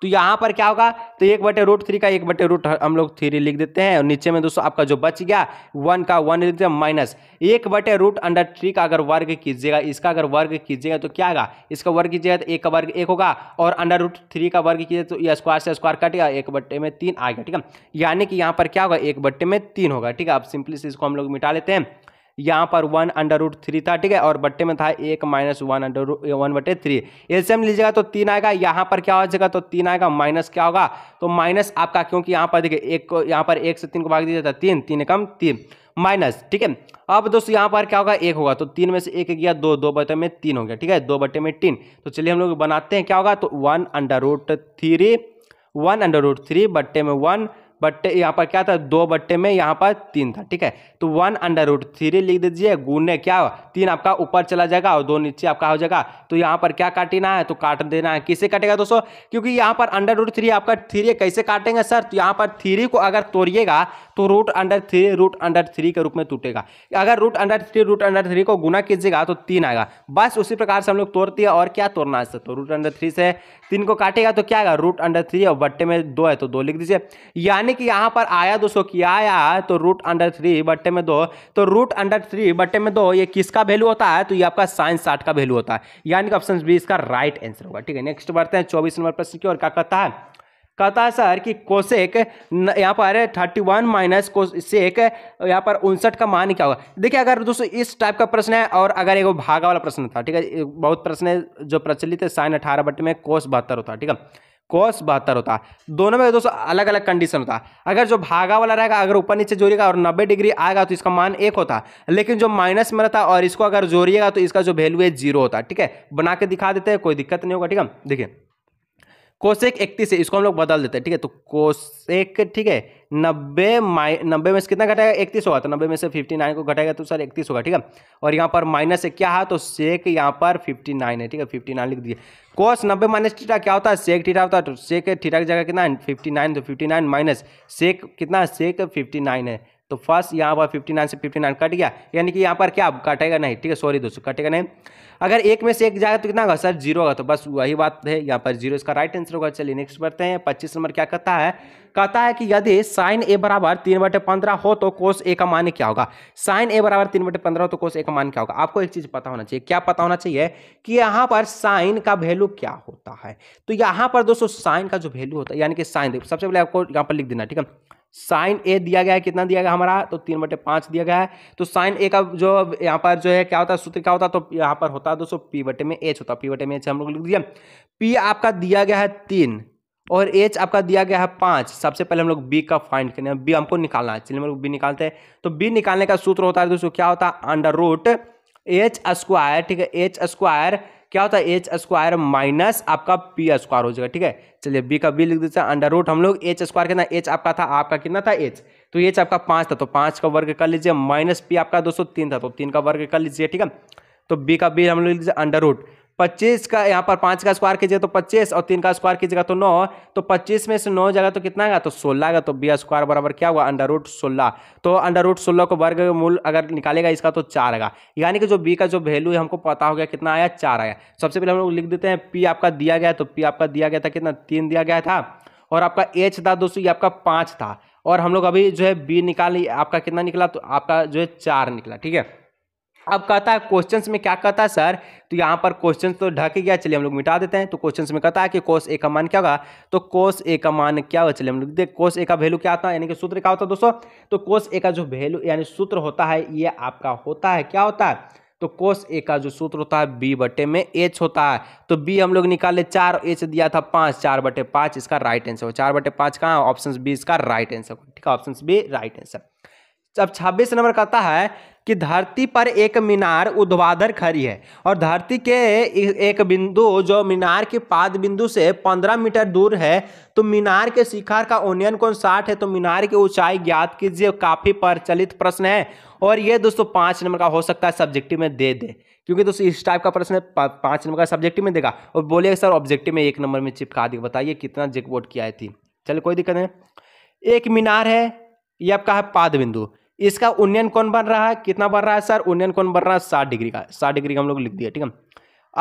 तो यहाँ पर क्या होगा तो एक बटे रूट थ्री का एक बटे रूट हम लोग थ्री लिख देते हैं और नीचे में दोस्तों आपका जो बच गया वन का वन लिख देते माइनस एक बटे रूट अंडर थ्री का अगर वर्ग कीजिएगा इसका अगर वर्ग कीजिएगा तो क्या होगा इसका वर्ग कीजिएगा तो एक का वर्ग एक होगा और अंडर रूट थ्री का वर्ग कीजिएगा तो ये स्क्वायर से स्क्वायर गया एक बट्टे में तीन आ गया ठीक है यानी कि यहाँ पर क्या होगा एक बट्टे में तीन होगा ठीक है आप सिंपली से इसको हम लोग मिटा लेते हैं यहाँ पर वन अंडर रूट थ्री था ठीक है और बट्टे में था एक माइनस वन अंडर वन बटे थ्री एल्सियम लीजिएगा तो तीन आएगा यहाँ पर क्या हो जाएगा तो तीन आएगा माइनस क्या होगा तो माइनस आपका क्योंकि यहाँ पर देखिए एक को यहाँ पर एक से तीन को भाग दिया जाता तो है तीन तीन कम तीन माइनस ठीक है अब दोस्तों यहाँ पर क्या होगा एक होगा तो तीन में से एक गया दो दो बटे में तीन हो गया ठीक है दो बटे में तीन तो चलिए हम लोग बनाते हैं क्या होगा तो one under root three one under root three बट्टे में वन बट्टे यहाँ पर क्या था दो बट्टे में यहाँ पर तीन था ठीक है तो वन अंडर रूट थ्री लिख दीजिए गुने क्या हो? तीन आपका ऊपर चला जाएगा और दो नीचे आपका हो जाएगा तो यहाँ पर क्या काटना है तो काट देना है किसे काटेगा दोस्तों क्योंकि यहाँ पर अंडर रूट थ्री आपका थ्री कैसे काटेंगे सर तो यहाँ पर थ्री को अगर तोड़िएगा तो root under three root under three के रूप में टूटेगा अगर root under three root under three को गुना कीजिएगा तो तीन आएगा बस उसी प्रकार से हम लोग तोड़ती है और क्या तोड़ना है सर तो रूट अंडर थ्री से तीन को काटेगा तो क्या आएगा रूट अंडर थ्री और बट्टे में दो है तो दो लिख दीजिए यानी यानी कि यहाँ पर आया दोस्तों कि आया तो रूट अंडर थ्री बट्टे में दो तो रूट अंडर थ्री बट्टे में दो ये किसका वैल्यू होता है तो ये आपका साइंस साठ का वैल्यू होता है यानी कि ऑप्शन बी इसका राइट आंसर होगा ठीक है नेक्स्ट बढ़ते हैं चौबीस नंबर प्रश्न की और क्या कहता है कहता है सर कि कोशेक यहाँ पर थर्टी वन माइनस कोशेक यहाँ पर उनसठ का मान क्या होगा देखिए अगर दोस्तों इस टाइप का प्रश्न है और अगर एक भागा वाला प्रश्न था ठीक है बहुत प्रश्न है जो प्रचलित है साइन अठारह बट में कोस बहत्तर होता है ठीक है कॉस बहत्तर होता दोनों में दोस्तों अलग अलग कंडीशन होता अगर जो भागा वाला रहेगा अगर ऊपर नीचे जोड़िएगा और 90 डिग्री आएगा तो इसका मान एक होता लेकिन जो माइनस में रहता और इसको अगर जोड़िएगा तो इसका जो वैल्यू है जीरो होता ठीक है बना के दिखा देते हैं कोई दिक्कत नहीं होगा ठीक है देखिए कोशेक इकतीस है इसको हम लोग बदल देते हैं ठीक है तो कोशेक ठीक है नब्बे माइ नब्बे में से कितना घटाएगा इकतीस होगा तो नब्बे में से फिफ्टी नाइन को घटाएगा तो सर इकतीस होगा ठीक है और यहाँ पर माइनस है क्या है तो सेक यहाँ पर फिफ्टी नाइन है ठीक है फिफ्टी नाइन लिख दीजिए कोस नब्बे माइनस थीटा क्या होता है सेक थीटा होता है तो सेक ठीठा की जगह कितना है फिफ्टी नाइन तो फिफ्टी नाइन माइनस सेक कितना है सेक फिफ्टी नाइन है तो फर्स्ट यहाँ पर फिफ्टी नाइन से फिफ्टी नाइन कट गया यानी कि यहाँ पर क्या कटेगा नहीं ठीक है सॉरी दोस्तों कटेगा नहीं अगर एक में से एक जाएगा तो कितना होगा सर जीरो होगा तो बस वही बात है यहाँ पर जीरो इसका राइट आंसर होगा चलिए नेक्स्ट बढ़ते हैं पच्चीस नंबर क्या कहता है कहता है कि यदि साइन ए बराबर तीन बटे पंद्रह हो तो कोस ए का मान क्या होगा साइन ए बराबर तीन बटे पंद्रह हो तो कोस ए का मान क्या होगा आपको एक चीज पता होना चाहिए क्या पता होना चाहिए कि यहाँ पर साइन का वैल्यू क्या होता है तो यहाँ पर दोस्तों साइन का जो वैल्यू होता है यानी कि साइन सबसे पहले आपको यहाँ पर लिख देना ठीक है साइन ए दिया गया है कितना दिया गया हमारा तो तीन बटे पाँच दिया गया है तो साइन ए का जो यहाँ पर जो है क्या होता है सूत्र क्या होता है तो यहाँ पर होता है दोस्तों पी बटे में एच होता है पी बटे में एच हम लोग लिख दिया पी आपका दिया गया है तीन और एच आपका दिया गया है पाँच सबसे पहले हम लोग बी का फाइंड करने बी हमको निकालना है चलिए हम लोग बी निकालते हैं तो बी निकालने का सूत्र होता है दोस्तों क्या होता है अंडर रूट एच स्क्वायर ठीक है एच स्क्वायर क्या होता है एच स्क्वायर माइनस आपका पी स्क्वायर हो जाएगा ठीक है चलिए बी का बी लिख देते हैं अंडर रूट हम लोग एच स्क्वायर कितना एच आपका था आपका कितना था एच तो एच आपका पाँच था तो पाँच का वर्ग कर लीजिए माइनस पी आपका दोस्तों तीन था तो तीन का वर्ग कर लीजिए ठीक है तो बी का बी हम लोग लिख दीजिए अंडर रूट पच्चीस का यहाँ पर पाँच का स्क्वायर कीजिएगा तो पच्चीस और तीन का स्क्वायर कीजिएगा तो नौ तो पच्चीस में से नौ जगह तो कितना आएगा तो सोलह आएगा तो बी स्क्वायर बराबर क्या हुआ अंडर रूट सोलह तो अंडर रूट सोलह को वर्ग मूल अगर निकालेगा इसका तो चार आएगा यानी कि जो बी का जो वैल्यू है हमको पता हो गया कितना आया चार आया सबसे पहले हम लोग लिख देते हैं पी आपका दिया गया तो पी आपका दिया गया था कितना तीन दिया गया था और आपका एच था दोस्तों ये आपका पाँच था और हम लोग अभी जो है बी निकाल आपका कितना निकला तो आपका जो है चार निकला ठीक है अब कहता है क्वेश्चंस में क्या कहता है सर तो यहाँ पर क्वेश्चन तो ढक गया चलिए हम लोग मिटा देते हैं तो क्वेश्चंस में कहता है कि कोस ए का मान क्या होगा तो कोस ए का मान क्या होगा चलिए हम लोग देख कोस ए का वैल्यू क्या आता है यानी कि सूत्र क्या होता है दोस्तों तो कोस ए का जो वैल्यू यानी सूत्र होता है ये आपका होता है क्या होता है तो कोस ए का जो सूत्र होता है बी बटे में एच होता है तो बी हम लोग निकाले चार एच दिया था पाँच चार बटे पाँच इसका राइट आंसर हो चार बटे पाँच कहाँ ऑप्शन बी इसका राइट आंसर ठीक है ऑप्शन बी राइट आंसर अब छब्बीस नंबर कहता है कि धरती पर एक मीनार उद्वाधर खड़ी है और धरती के एक बिंदु जो मीनार के पाद बिंदु से 15 मीटर दूर है तो मीनार के शिखर का ओनियन कौन साठ है तो मीनार की ऊंचाई ज्ञात कीजिए काफ़ी प्रचलित प्रश्न है और ये दोस्तों पाँच नंबर का हो सकता है सब्जेक्टिव में दे दे क्योंकि दोस्तों इस टाइप का प्रश्न है पांच पाँच नंबर का सब्जेक्टिव में देगा और बोले सर ऑब्जेक्टिव में एक नंबर में चिपका देगा बताइए कितना जेकबोर्ड किया थी चलिए कोई दिक्कत नहीं एक मीनार है ये आपका है पाद बिंदु इसका उन्नयन कौन बन रहा है कितना बन रहा है सर उन्नयन कौन बन रहा है साठ डिग्री का साठ डिग्री का हम लोग लिख दिया ठीक है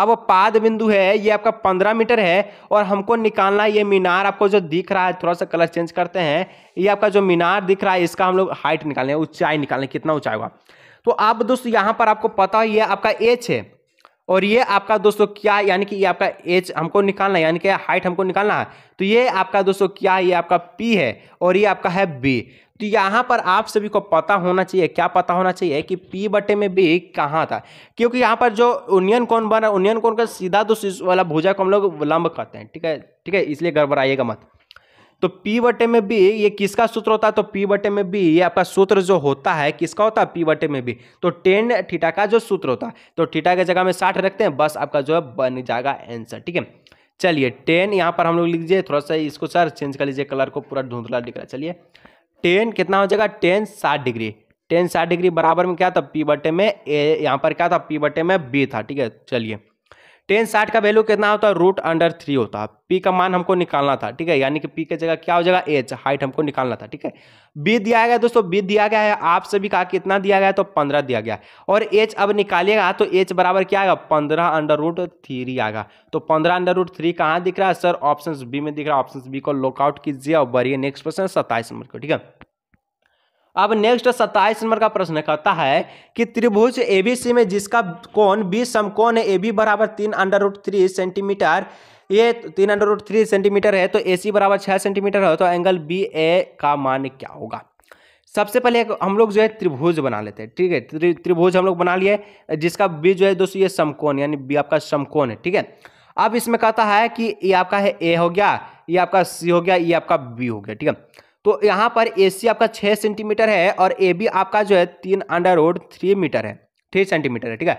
अब पाद बिंदु है ये आपका पंद्रह मीटर है और हमको निकालना है ये मीनार आपको जो दिख रहा है थोड़ा सा कलर चेंज करते हैं ये आपका जो मीनार दिख रहा है इसका हम लोग हाइट निकालने ऊंचाई निकालने कितना ऊंचाई होगा तो आप दोस्तों यहाँ पर आपको पता है ये आपका एच है और ये आपका दोस्तों क्या यानी कि ये आपका एच हमको निकालना है यानी कि हाइट हमको निकालना है तो ये आपका दोस्तों क्या ये आपका पी है और ये आपका है बी तो यहाँ पर आप सभी को पता होना चाहिए क्या पता होना चाहिए कि पी बटे में भी कहाँ था क्योंकि यहाँ पर जो उनियन कौन बना उनियन कौन का सीधा दो तो वाला भुजा को हम लोग लंब कहते हैं ठीक है ठीक है इसलिए गड़बड़ाइएगा मत तो पी बटे में भी ये किसका सूत्र होता है तो पी बटे में भी ये आपका सूत्र जो होता है किसका होता है पी बटे में भी तो टेन ठीटा का जो सूत्र होता है तो ठीटा की जगह में साठ रखते हैं बस आपका जो है बन जाएगा आंसर ठीक है चलिए टेन यहाँ पर हम लोग लिख दीजिए थोड़ा सा इसको सर चेंज कर लीजिए कलर को पूरा धुंधला दिख रहा है चलिए टेन कितना हो जाएगा टेन साठ डिग्री टेन साठ डिग्री बराबर में क्या था पी बटे में ए यहाँ पर क्या था पी बटे में बी था ठीक है चलिए टेन साठ का वैल्यू कितना होता है रूट अंडर थ्री होता है पी का मान हमको निकालना था ठीक है यानी कि पी के जगह क्या हो जाएगा एच हाइट हमको निकालना था ठीक है बी दिया गया दोस्तों बी दिया गया है आपसे भी कहा कितना दिया गया तो पंद्रह दिया गया और एच अब निकालिएगा तो एच बराबर क्या आएगा पंद्रह अंडर रूट थ्री आएगा तो पंद्रह अंडर रूट थ्री कहाँ दिख रहा है सर ऑप्शन बी में दिख रहा है ऑप्शन बी को लुकआउट कीजिए और बढ़िए नेक्स्ट क्वेश्चन सत्ताईस नंबर को ठीक है अब नेक्स्ट सत्ताईस नंबर का प्रश्न कहता है कि त्रिभुज एबीसी में जिसका कोण बी समकोण है ए बी बराबर तीन अंडर रूट थ्री सेंटीमीटर ये तीन अंडर रूट थ्री सेंटीमीटर है तो ए सी बराबर छः सेंटीमीटर है तो एंगल बी ए का मान क्या होगा सबसे पहले हम लोग जो है त्रिभुज बना लेते हैं ठीक है त्रिभुज हम लोग बना लिए जिसका बी जो है दोस्तों ये समकोन यानी बी आपका समकोन है ठीक है अब इसमें कहता है कि ये आपका है ए हो गया ये आपका सी हो गया ये आपका बी हो गया ठीक है तो यहाँ पर ए सी आपका छः सेंटीमीटर है और ए आपका जो है तीन अंडर रोड थ्री मीटर है थ्री सेंटीमीटर है ठीक है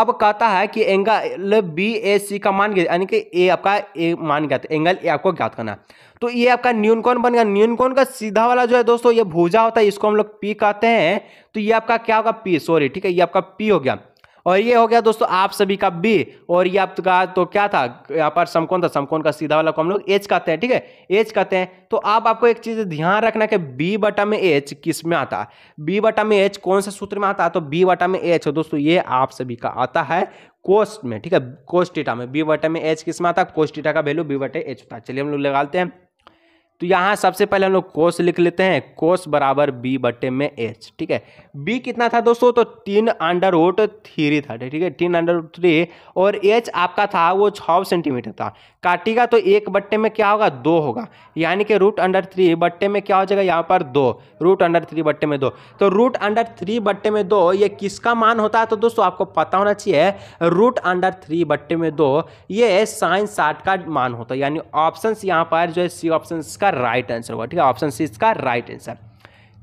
अब कहता है कि एंगल बी ए सी का मान गया यानी कि ए आपका ए मान गया एंगल ए आपको ज्ञात करना तो ये आपका न्यूनकोन बन गया न्यूनकोन का सीधा वाला जो है दोस्तों ये भुजा होता है इसको हम लोग पी कहते हैं तो ये आपका क्या होगा पी सॉरी ठीक है ये आपका पी हो गया और ये हो गया दोस्तों आप सभी का बी और ये आपका तो क्या था यहाँ पर समकोन था समकोन का सीधा वाला को हम लोग एच कहते हैं ठीक है एच कहते हैं तो आप आपको एक चीज ध्यान रखना कि बी बटा में एच किस में आता है बी बटा में एच कौन से सूत्र में आता है तो बी बटा में एच दोस्तों ये आप सभी का आता है कोस्ट में ठीक है कोस्टिटा में बी बटा में एच किस में आता है कोस्टिटा का वैल्यू बी बटे एच होता है चलिए हम लोग लगाते हैं तो यहाँ सबसे पहले हम लोग कोस लिख लेते हैं कोस बराबर बी बटे में एच ठीक है बी कितना था दोस्तों तो तीन अंडर वोट थ्री था ठीक है तीन अंडर वोट थ्री और एच आपका था वो छः सेंटीमीटर था काटेगा तो एक बट्टे में क्या होगा दो होगा यानी कि रूट अंडर थ्री बट्टे में क्या हो जाएगा यहाँ पर दो रूट अंडर थ्री बट्टे में दो तो रूट अंडर थ्री बट्टे में दो ये किसका मान होता है तो दोस्तों आपको पता होना चाहिए रूट अंडर थ्री बट्टे में दो ये साइन साठ का मान होता है यानी ऑप्शन यहाँ पर जो है सी ऑप्शन इसका राइट आंसर होगा ठीक है ऑप्शन सी इसका राइट आंसर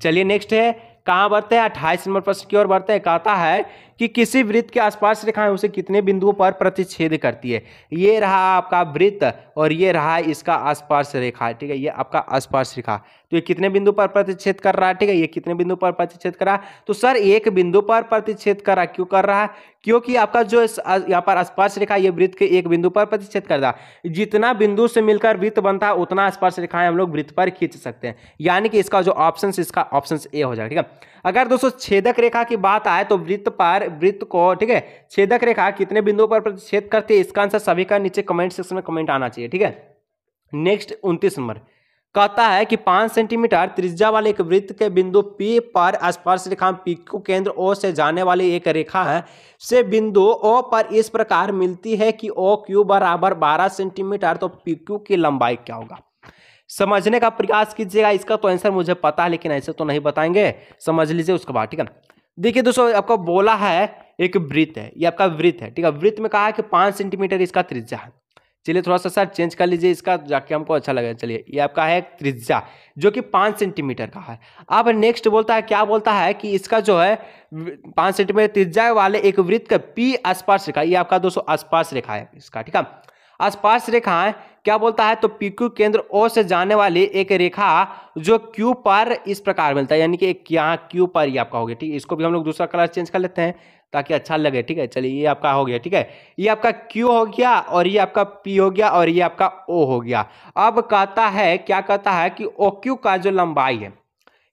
चलिए नेक्स्ट है कहाँ बढ़ते हैं अट्ठाईस नंबर प्रश्न की ओर बढ़ते हैं कहता है कि किसी वृत्त के आसपास रेखाएं उसे कितने बिंदुओं पर प्रतिच्छेद करती है ये रहा आपका वृत्त और ये रहा इसका आसपास रेखा ठीक है ये आपका आसपास रेखा तो ये कितने बिंदु पर प्रतिच्छेद कर रहा है ठीक है ये कितने बिंदु पर प्रतिच्छेद कर रहा तो सर एक बिंदु पर प्रतिच्छेद कर रहा क्यों कर रहा है क्योंकि आपका जो यहाँ पर स्पर्श रेखा ये वृत्त के एक बिंदु पर प्रतिच्छेद कर रहा जितना बिंदु से मिलकर वृत्त बनता है उतना स्पर्श रेखाएं हम लोग वृत्त पर खींच सकते हैं यानी कि इसका जो ऑप्शन इसका ऑप्शन ए हो जाएगा ठीक है अगर दोस्तों छेदक रेखा की बात आए तो वृत्त पर वृत्त को ठीक है छेदक रेखा कितने बिंदुओं पर प्रतिच्छेद करती है इसका आंसर सभी का नीचे कमेंट सेक्शन में कमेंट आना चाहिए ठीक है नेक्स्ट उनतीस नंबर कहता है कि पाँच सेंटीमीटर त्रिज्या वाले एक वृत्त के बिंदु P पर स्पर्श रेखा पी को केंद्र O से जाने वाली एक रेखा है से बिंदु O पर इस प्रकार मिलती है कि ओ क्यू बराबर बारह सेंटीमीटर तो पी क्यू की लंबाई क्या होगा समझने का प्रयास कीजिएगा इसका तो आंसर मुझे पता है लेकिन ऐसे तो नहीं बताएंगे समझ लीजिए उसके बाद ठीक है देखिए दोस्तों आपका बोला है एक वृत्त है ये आपका वृत्त है ठीक है वृत्त में कहा है कि पाँच सेंटीमीटर इसका त्रिज्या है चलिए थोड़ा सा सर चेंज कर लीजिए इसका जाके हमको अच्छा लगेगा चलिए ये आपका है त्रिज्या जो कि पाँच सेंटीमीटर का है अब नेक्स्ट बोलता है क्या बोलता है कि इसका जो है पाँच सेंटीमीटर त्रिज्या वाले एक वृत्त का पी स्पर्श रेखा ये आपका दोस्तों स्पर्श रेखा है इसका ठीक है स्पर्श रेखा है क्या बोलता है तो पी क्यू केंद्र ओ से जाने वाली एक रेखा जो क्यू पर इस प्रकार मिलता है यानी कि एक यहाँ क्यू पर ही आपका हो गया ठीक है इसको भी हम लोग दूसरा कलर चेंज कर लेते हैं ताकि अच्छा लगे ठीक है चलिए ये आपका हो गया ठीक है ये आपका क्यू हो गया और ये आपका पी हो गया और ये आपका ओ हो गया अब कहता है क्या कहता है कि ओ क्यू का जो लंबाई है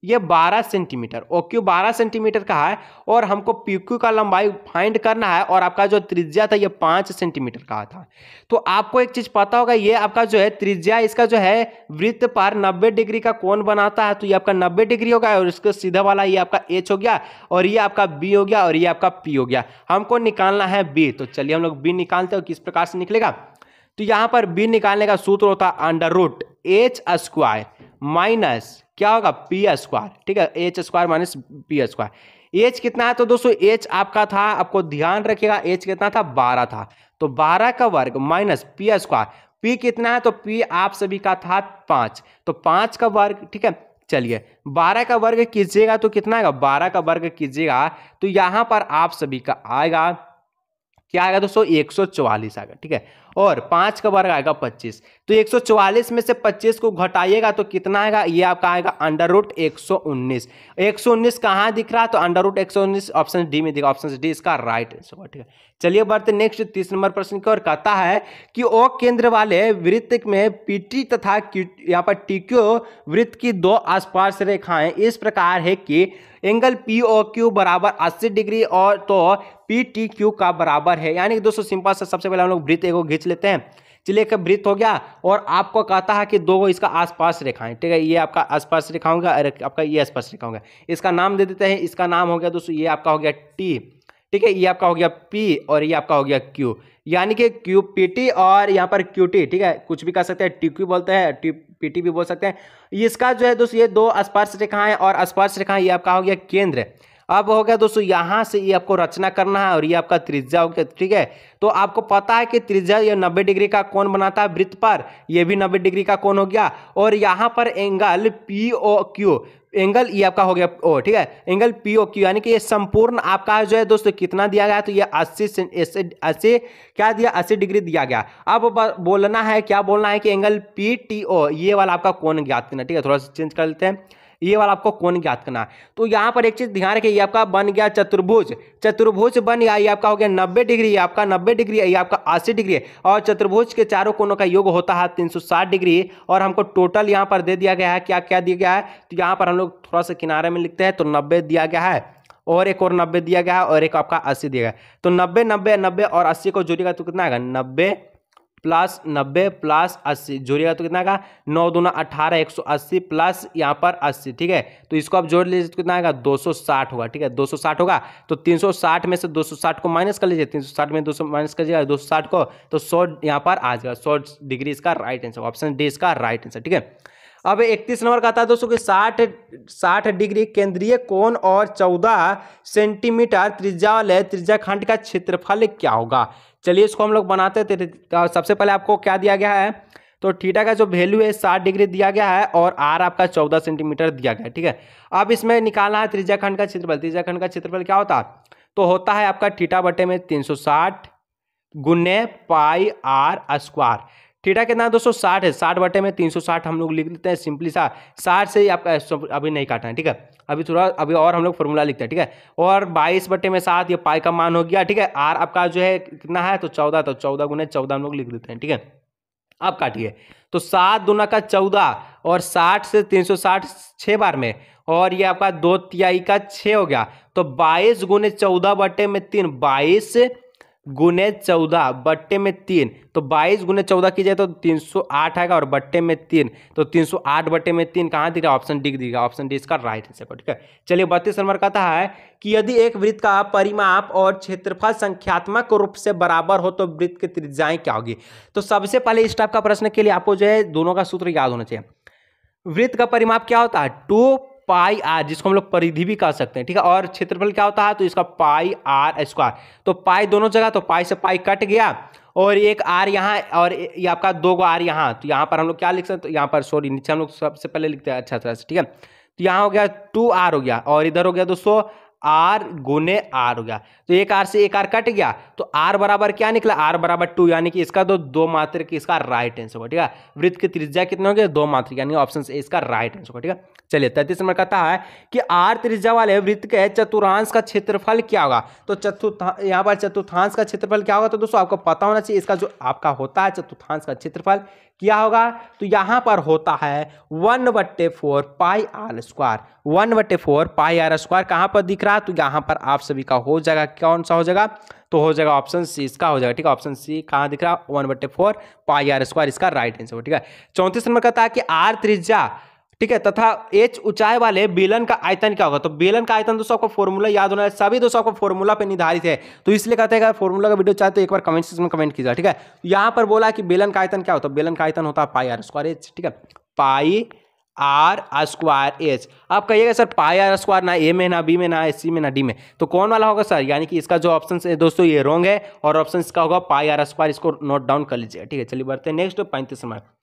ये 12 सेंटीमीटर ओ क्यू बारह सेंटीमीटर का है और हमको पी क्यू का लंबाई फाइंड करना है और आपका जो त्रिज्या था ये 5 सेंटीमीटर का था तो आपको एक चीज़ पता होगा ये आपका जो है त्रिज्या इसका जो है वृत्त पर नब्बे डिग्री का कोण बनाता है तो ये आपका नब्बे डिग्री होगा और इसका सीधा वाला ये आपका एच हो गया और ये आपका बी हो गया और ये आपका पी हो गया हमको निकालना है बी तो चलिए हम लोग बी निकालते हो किस प्रकार से निकलेगा तो यहाँ पर बी निकालने का सूत्र होता है under root H square minus क्या होगा पी स्क्वायर ठीक है H square minus P square H कितना है तो दोस्तों एच आपका था आपको ध्यान रखिएगा एच कितना था बारह था तो बारह का वर्ग माइनस पी स्क्वायर पी कितना है तो पी आप सभी का था पाँच तो पाँच का वर्ग ठीक है चलिए बारह का वर्ग कीजिएगा तो कितना आएगा बारह का वर्ग कीजिएगा तो यहाँ पर आप सभी का आएगा क्या आएगा दोस्तों एक सौ चौवालीस आएगा ठीक है और पाँच का वर्ग आएगा पच्चीस तो एक सौ चवालीस में से पच्चीस को घटाइएगा तो कितना आएगा ये आपका आएगा अंडर रूट एक सौ उन्नीस एक सौ उन्नीस कहाँ दिख रहा है तो अंडर रूट एक सौ उन्नीस ऑप्शन डी में दिखा ऑप्शन डी इसका राइट आंसर ठीक है चलिए बढ़ते नेक्स्ट तीस नंबर प्रश्न की ओर कहता है कि ओ केंद्र वाले वृत्त में पीटी तथा यहाँ पर टीक्यू वृत्त की दो आसपास रेखाएं इस प्रकार है कि एंगल पी ओ क्यू बराबर अस्सी डिग्री और तो पी टी क्यू का बराबर है यानी कि दोस्तों सिंपल सा सबसे पहले हम लोग वृत्त एगो खींच लेते हैं चलिए एक वृत्त हो गया और आपको कहता है कि दो इसका आसपास रेखाएं ठीक है ये आपका आसपास रेखा होगा और आपका ये आसपास रेखा होगा इसका नाम दे देते हैं इसका नाम हो गया दोस्तों ये आपका हो गया टी ठीक है ये आपका हो गया पी और ये आपका हो गया क्यू यानी कि क्यू पी टी और यहाँ पर क्यू टी ठीक है कुछ भी कह सकते हैं टी क्यू बोलते हैं टी पी टी भी बोल सकते हैं इसका जो है दोस्तों ये दो स्पर्श रेखाएं और स्पर्श रेखाएं ये आपका हो गया केंद्र अब हो गया दोस्तों यहाँ से ये आपको रचना करना है और ये आपका त्रिज्या हो गया ठीक है तो आपको पता है कि त्रिज्या ये नब्बे डिग्री का कौन बनाता है वृत्त पर ये भी नब्बे डिग्री का कौन हो गया और यहाँ पर angle P O Q angle ये आपका हो गया ओ ठीक है एंगल पी ओ क्यू यानी कि ये संपूर्ण आपका जो है दोस्तों कितना दिया गया तो ये अस्सी अस्सी क्या दिया अस्सी डिग्री दिया गया अब बोलना है क्या बोलना है कि एंगल पी टी ओ ये वाला आपका कौन ज्ञात करना ठीक है थोड़ा सा चेंज कर लेते हैं ये वाला आपको कौन ज्ञात करना है तो यहाँ पर एक चीज़ ध्यान रखिए ये आपका बन गया चतुर्भुज चतुर्भुज बन गया ये आपका हो गया नब्बे डिग्री ये आपका नब्बे डिग्री है ये आपका अस्सी डिग्री है और चतुर्भुज के चारों कोनों का योग होता है तीन डिग्री और हमको टोटल यहाँ पर दे दिया गया है क्या क्या दिया गया है तो यहाँ पर हम लोग थोड़ा सा किनारे में लिखते हैं तो नब्बे दिया गया है और एक और नब्बे दिया गया है और एक आपका अस्सी दिया गया है तो नब्बे नब्बे नब्बे और अस्सी को जोड़िएगा तो कितना आएगा नब्बे प्लस नब्बे प्लस अस्सी जोड़िएगा तो कितना आएगा नौ दूना अठारह एक सौ अस्सी प्लस यहाँ पर अस्सी ठीक है तो इसको आप जोड़ लीजिए तो कितना आएगा दो सौ साठ होगा ठीक है दो सौ साठ होगा तो तीन सौ साठ में से दो सौ साठ को माइनस कर लीजिए तीन सौ साठ में दो सौ माइनस कर लीजिएगा दो सौ साठ को तो सौ यहाँ पर आ जाएगा सौ डिग्री इसका राइट आंसर ऑप्शन डी इसका राइट आंसर ठीक है अब इकतीस नंबर का आता है दोस्तों कि साठ साठ डिग्री केंद्रीय कोण और चौदह सेंटीमीटर त्रिज्या वाले त्रिज्या खंड का क्षेत्रफल क्या होगा चलिए इसको हम लोग बनाते हैं तो सबसे पहले आपको क्या दिया गया है तो थीटा का जो वैल्यू है साठ डिग्री दिया गया है और आर आपका चौदह सेंटीमीटर दिया गया है ठीक है अब इसमें निकालना है त्रिज्या खंड का क्षेत्रफल त्रिज्या खंड का क्षेत्रफल क्या होता तो होता है आपका ठीटा बटे में तीन सौ साठ गुने पाई आर स्क्वायर थीटा कितना है दोस्तों साठ है साठ बटे में तीन सौ साठ हम लोग लिख लेते हैं सिंपली सा साठ से ही आपका अभी नहीं काटना है ठीक है अभी थोड़ा अभी और हम लोग फॉर्मूला लिखते हैं ठीक है और बाईस बटे में सात ये पाई का मान हो गया ठीक है आर आपका जो है कितना है तो चौदह तो चौदह गुना चौदह हम लोग लिख देते हैं ठीक है अब काटिए तो सात दुना का चौदह और साठ से तीन सौ साठ छः बार में और ये आपका दो तिहाई का छः हो गया तो बाईस गुने चौदह बटे में तीन बाईस गुने चौदह बट्टे में तीन तो बाईस गुने चौदह की जाए तो तीन सौ आठ आएगा और बट्टे में तीन तो तीन सौ आठ बट्टे में तीन कहाँ दिख रहा है ऑप्शन डी दिखा ऑप्शन डी इसका राइट आंसर ठीक है चलिए बत्तीस नंबर कहता है कि यदि एक वृत्त का परिमाप और क्षेत्रफल संख्यात्मक रूप से बराबर हो तो वृत्त की त्रिज्याएं क्या होगी तो सबसे पहले इस टाइप का प्रश्न के लिए आपको जो है दोनों का सूत्र याद होना चाहिए वृत्त का परिमाप क्या होता है टू पाई आर जिसको हम लोग परिधि भी कह सकते हैं ठीक है और क्षेत्रफल क्या होता है तो इसका पाई आर स्क्वायर तो पाई दोनों जगह तो पाई से पाई कट गया और एक आर यहाँ और ये आपका दो गो आर यहाँ तो यहाँ पर हम लोग क्या लिख सकते हैं तो यहाँ पर सॉरी नीचे हम लोग सबसे पहले लिखते हैं अच्छा तरह अच्छा, से अच्छा, ठीक है तो यहाँ हो गया टू आर हो गया और इधर हो गया दोस्तों आर गुने आर हो गया तो एक आर से एक आर कट गया तो आर बराबर क्या निकला आर बराबर टू यानी कि इसका दो दो मात्र की इसका राइट आंसर होगा ठीक है वृत्त की त्रिज्या कितने हो गया दो मात्र यानी ऑप्शन ए इसका राइट आंसर होगा ठीक है चलिए तैतीस नंबर कहता है कि आर त्रिज्या वाले वृत्त के चतुर्थांश का क्षेत्रफल क्या होगा तो चतुर्थ यहाँ पर चतुर्थांश का क्षेत्रफल क्या होगा तो दोस्तों आपको पता होना चाहिए इसका जो आपका होता है चतुर्थांश का क्षेत्रफल क्या होगा तो यहाँ पर होता है वन बट्टे four pi R square one बट्टे फोर पाई आर स्क्वायर कहाँ पर दिख रहा है तो यहाँ पर आप सभी का हो जाएगा कौन सा हो जाएगा तो हो जाएगा ऑप्शन सी इसका हो जाएगा ठीक है ऑप्शन सी कहाँ दिख रहा है वन बट्टे फोर पाई आर स्क्वायर इसका राइट आंसर हो ठीक है चौंतीस नंबर कहता है कि आर त्रिज्या ठीक है तथा एच ऊंचाई वाले बेलन का आयतन क्या होगा तो बेलन का आयतन दोस्तों आपको फॉर्मूला याद होना है सभी दोस्तों आपको फॉर्मूला पे निर्धारित है तो इसलिए कहते हैं फॉर्मूला का वीडियो चाहे तो एक बार कमेंट सेक्शन में कमेंट कीजिएगा ठीक है यहाँ पर बोला कि बेलन का आयतन क्या होता है बेलन का आयतन होता है पाई आर स्क्वायर एच ठीक है पाई आर स्क्वायर एच आप कहिएगा सर पाई आर स्क्वायर ना ए में ना बी में ना सी में ना डी में तो कौन वाला होगा सर यानी कि इसका जो ऑप्शन है दोस्तों ये रॉन्ग है और ऑप्शन इसका होगा पाई आर स्क्वायर इसको नोट डाउन कर लीजिए ठीक है चलिए बढ़ते हैं नेक्स्ट पैंतीस मार्क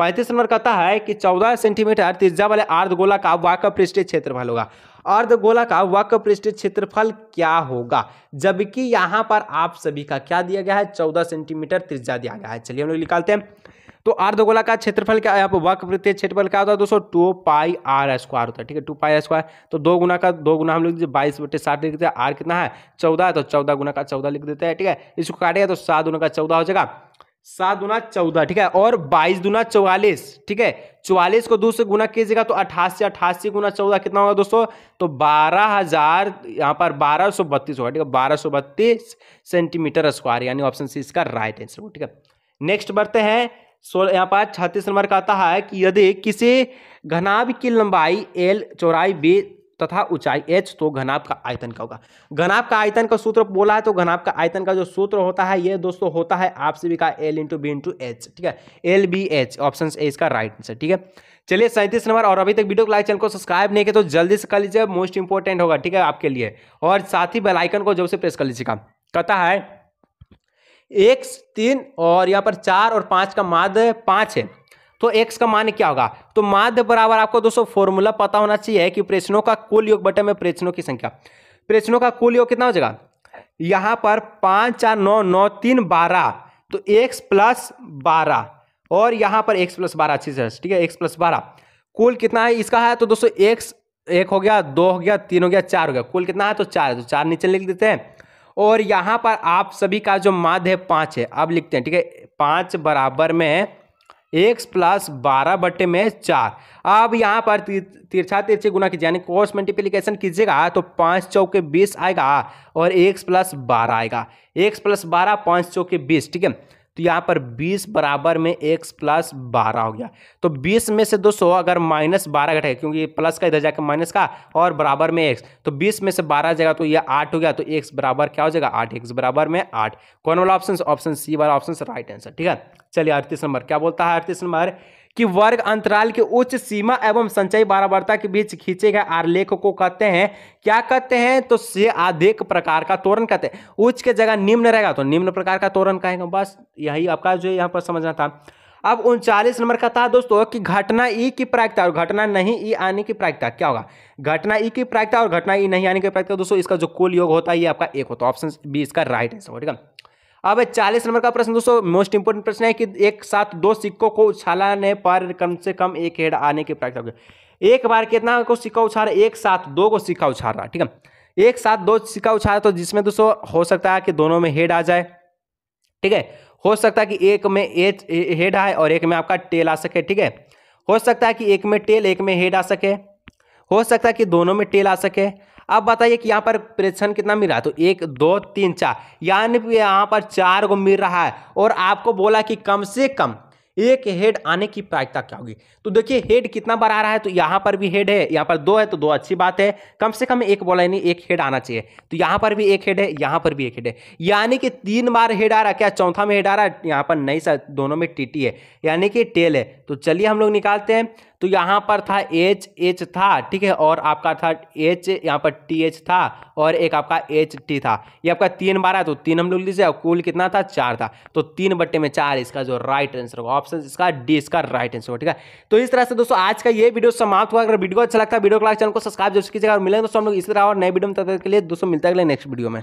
पैंतीस नंबर कहता है कि चौदह सेंटीमीटर त्रिज्या वाले अर्ध गोला का वाक पृष्ठीय क्षेत्रफल होगा अर्ध गोला का वाक पृष्ठीय क्षेत्रफल क्या होगा जबकि यहाँ पर आप सभी का क्या दिया गया है चौदह सेंटीमीटर त्रिज्या दिया गया है चलिए हम लोग निकालते हैं तो अर्ध गोला का क्षेत्रफल क्या यहाँ पर वाक क्षेत्रफल क्या होता है दोस्तों टू पाई आर स्क्वायर होता है ठीक है टू पाई स्क्वायर तो दो गुना का दो गुना हम लोग बाईस बटे साठ लिख देते हैं आर कितना है चौदह है तो चौदह गुना का चौदह लिख देते हैं ठीक है इसको काटेगा तो सात गुना का चौदह हो जाएगा सात दुना चौदह ठीक है और बाईस दुना चौवालीस ठीक है चौवालीस को दो से गुना कीजिएगा तो अठासी अठासी गुना चौदह कितना होगा दोस्तों तो बारह हजार यहाँ पर बारह सौ बत्तीस होगा ठीक है बारह सौ बत्तीस सेंटीमीटर स्क्वायर यानी ऑप्शन सी इसका राइट आंसर होगा ठीक है नेक्स्ट बढ़ते हैं सोलह यहाँ पर छत्तीस नंबर का आता है कि यदि किसी घनाभ की लंबाई एल चौराई बी तथा ऊंचाई h तो घनाभ का आयतन का होगा घनाभ का आयतन का सूत्र बोला है तो घनाभ का आयतन का जो सूत्र होता है ये दोस्तों होता है आपसे भी कहा L into B into H ठीक है L B H option A इसका राइट आंसर ठीक है चलिए सैंतीस नंबर और अभी तक वीडियो को लाइक चैनल को सब्सक्राइब नहीं किया तो जल्दी से कर लीजिए मोस्ट इंपॉर्टेंट होगा ठीक है आपके लिए और साथ ही बेलाइकन को जब से प्रेस कर लीजिएगा कहता है एक तीन और यहाँ पर चार और पाँच का माध्य पाँच है तो एक्स का मान क्या होगा तो माध्य बराबर आपको दोस्तों फॉर्मूला पता होना चाहिए कि प्रेषणों का कुल योग बटे में प्रेषणों की संख्या प्रेषणों का कुल योग कितना हो जाएगा यहाँ पर पाँच चार नौ नौ तीन बारह तो एक्स प्लस बारह और यहाँ पर एक्स प्लस बारह अच्छी से ठीक है एक्स प्लस बारह कुल कितना है इसका है तो दोस्तों एक्स एक हो गया दो हो गया तीन हो गया चार हो गया कुल कितना है तो चार है तो चार नीचे लिख देते हैं और यहाँ पर आप सभी का जो माध्य है पाँच है अब लिखते हैं ठीक है पाँच बराबर में एक्स प्लस बारह बटे में चार अब यहाँ पर तिरछा तिरछे गुना कीजिए यानी कॉस मल्टीप्लीकेशन कीजिएगा तो पाँच चौके बीस आएगा और एक्स प्लस बारह आएगा एक्स प्लस बारह पाँच चौके बीस ठीक है तो यहाँ पर बीस बराबर में एक्स प्लस बारह हो गया तो बीस में से दोस्तों अगर माइनस बारह घटेगा क्योंकि प्लस का इधर जाकर माइनस का और बराबर में एक्स तो बीस में से बारह जाएगा तो ये आठ हो गया तो एक्स बराबर क्या हो जाएगा आठ एक्स बराबर में आठ कौन वाला ऑप्शन ऑप्शन सी वाला ऑप्शन राइट आंसर ठीक है चलिए अड़तीस नंबर क्या बोलता है अड़तीस नंबर कि वर्ग अंतराल के उच्च सीमा एवं संचयी बाराबारता के बीच खींचे गए आरलेख को कहते हैं क्या कहते हैं तो से अधिक प्रकार का तोरण कहते हैं उच्च के जगह निम्न रहेगा तो निम्न प्रकार का तोरण कहेंगे बस यही आपका जो यहाँ पर समझना था अब उनचालीस नंबर का था दोस्तों कि घटना ई की प्रायिकता और घटना नहीं ई आने की प्रायिकता क्या होगा घटना ई की प्रायिकता और घटना ई नहीं आने की प्रायिकता दोस्तों इसका जो कुल योग होता है ये आपका एक होता है ऑप्शन बी इसका राइट आंसर होगा ठीक है अब चालीस नंबर का प्रश्न दोस्तों मोस्ट इंपोर्टेंट प्रश्न है कि एक साथ दो सिक्कों को उछालाने पर कम से कम एक हेड आने की प्रैक्टिस होगी एक बार कितना को सिक्का उछाल एक साथ दो को सिक्का उछाल रहा है ठीक है एक साथ दो सिक्का रहा तो जिसमें दोस्तों हो सकता है कि दोनों में हेड आ जाए ठीक है हो सकता है कि एक में एच हेड आए और एक में आपका टेल आ सके ठीक है हो सकता है कि एक में टेल एक में हेड आ सके हो सकता है कि दोनों में टेल आ सके अब बताइए कि यहाँ पर प्रेक्षण कितना मिल रहा है तो एक दो तीन चार यानी यहाँ पर चार को मिल रहा है और आपको बोला कि कम से कम एक हेड आने की प्रायिकता क्या होगी तो देखिए हेड कितना बार आ रहा है तो यहाँ पर भी हेड है यहाँ पर दो है तो दो अच्छी बात है कम से कम एक बोला यानी एक हेड आना चाहिए तो यहाँ पर भी एक हेड है यहाँ पर भी एक हेड है यानी कि तीन बार हेड आ रहा है क्या चौथा में हेड आ रहा है यहाँ पर नहीं सर दोनों में टीटी है यानी कि टेल है तो चलिए हम लोग निकालते हैं तो यहाँ पर था एच एच था ठीक है और आपका था एच यहाँ पर टी एच था और एक आपका एच टी था ये आपका तीन बार है तो तीन हम लोग लीजिए और कुल कितना था चार था तो तीन बट्टे में चार इसका जो राइट आंसर होगा ऑप्शन इसका डी इसका राइट आंसर होगा ठीक है तो इस तरह से दोस्तों आज का ये वीडियो समाप्त हुआ अगर वीडियो अच्छा लगता है वीडियो को लाइक चैनल को सब्सक्राइब जरूर कीजिएगा और मिलेंगे दोस्तों हम लोग इसी तरह और नए वीडियो में तक के लिए दोस्तों मिलता है नेक्स्ट वीडियो में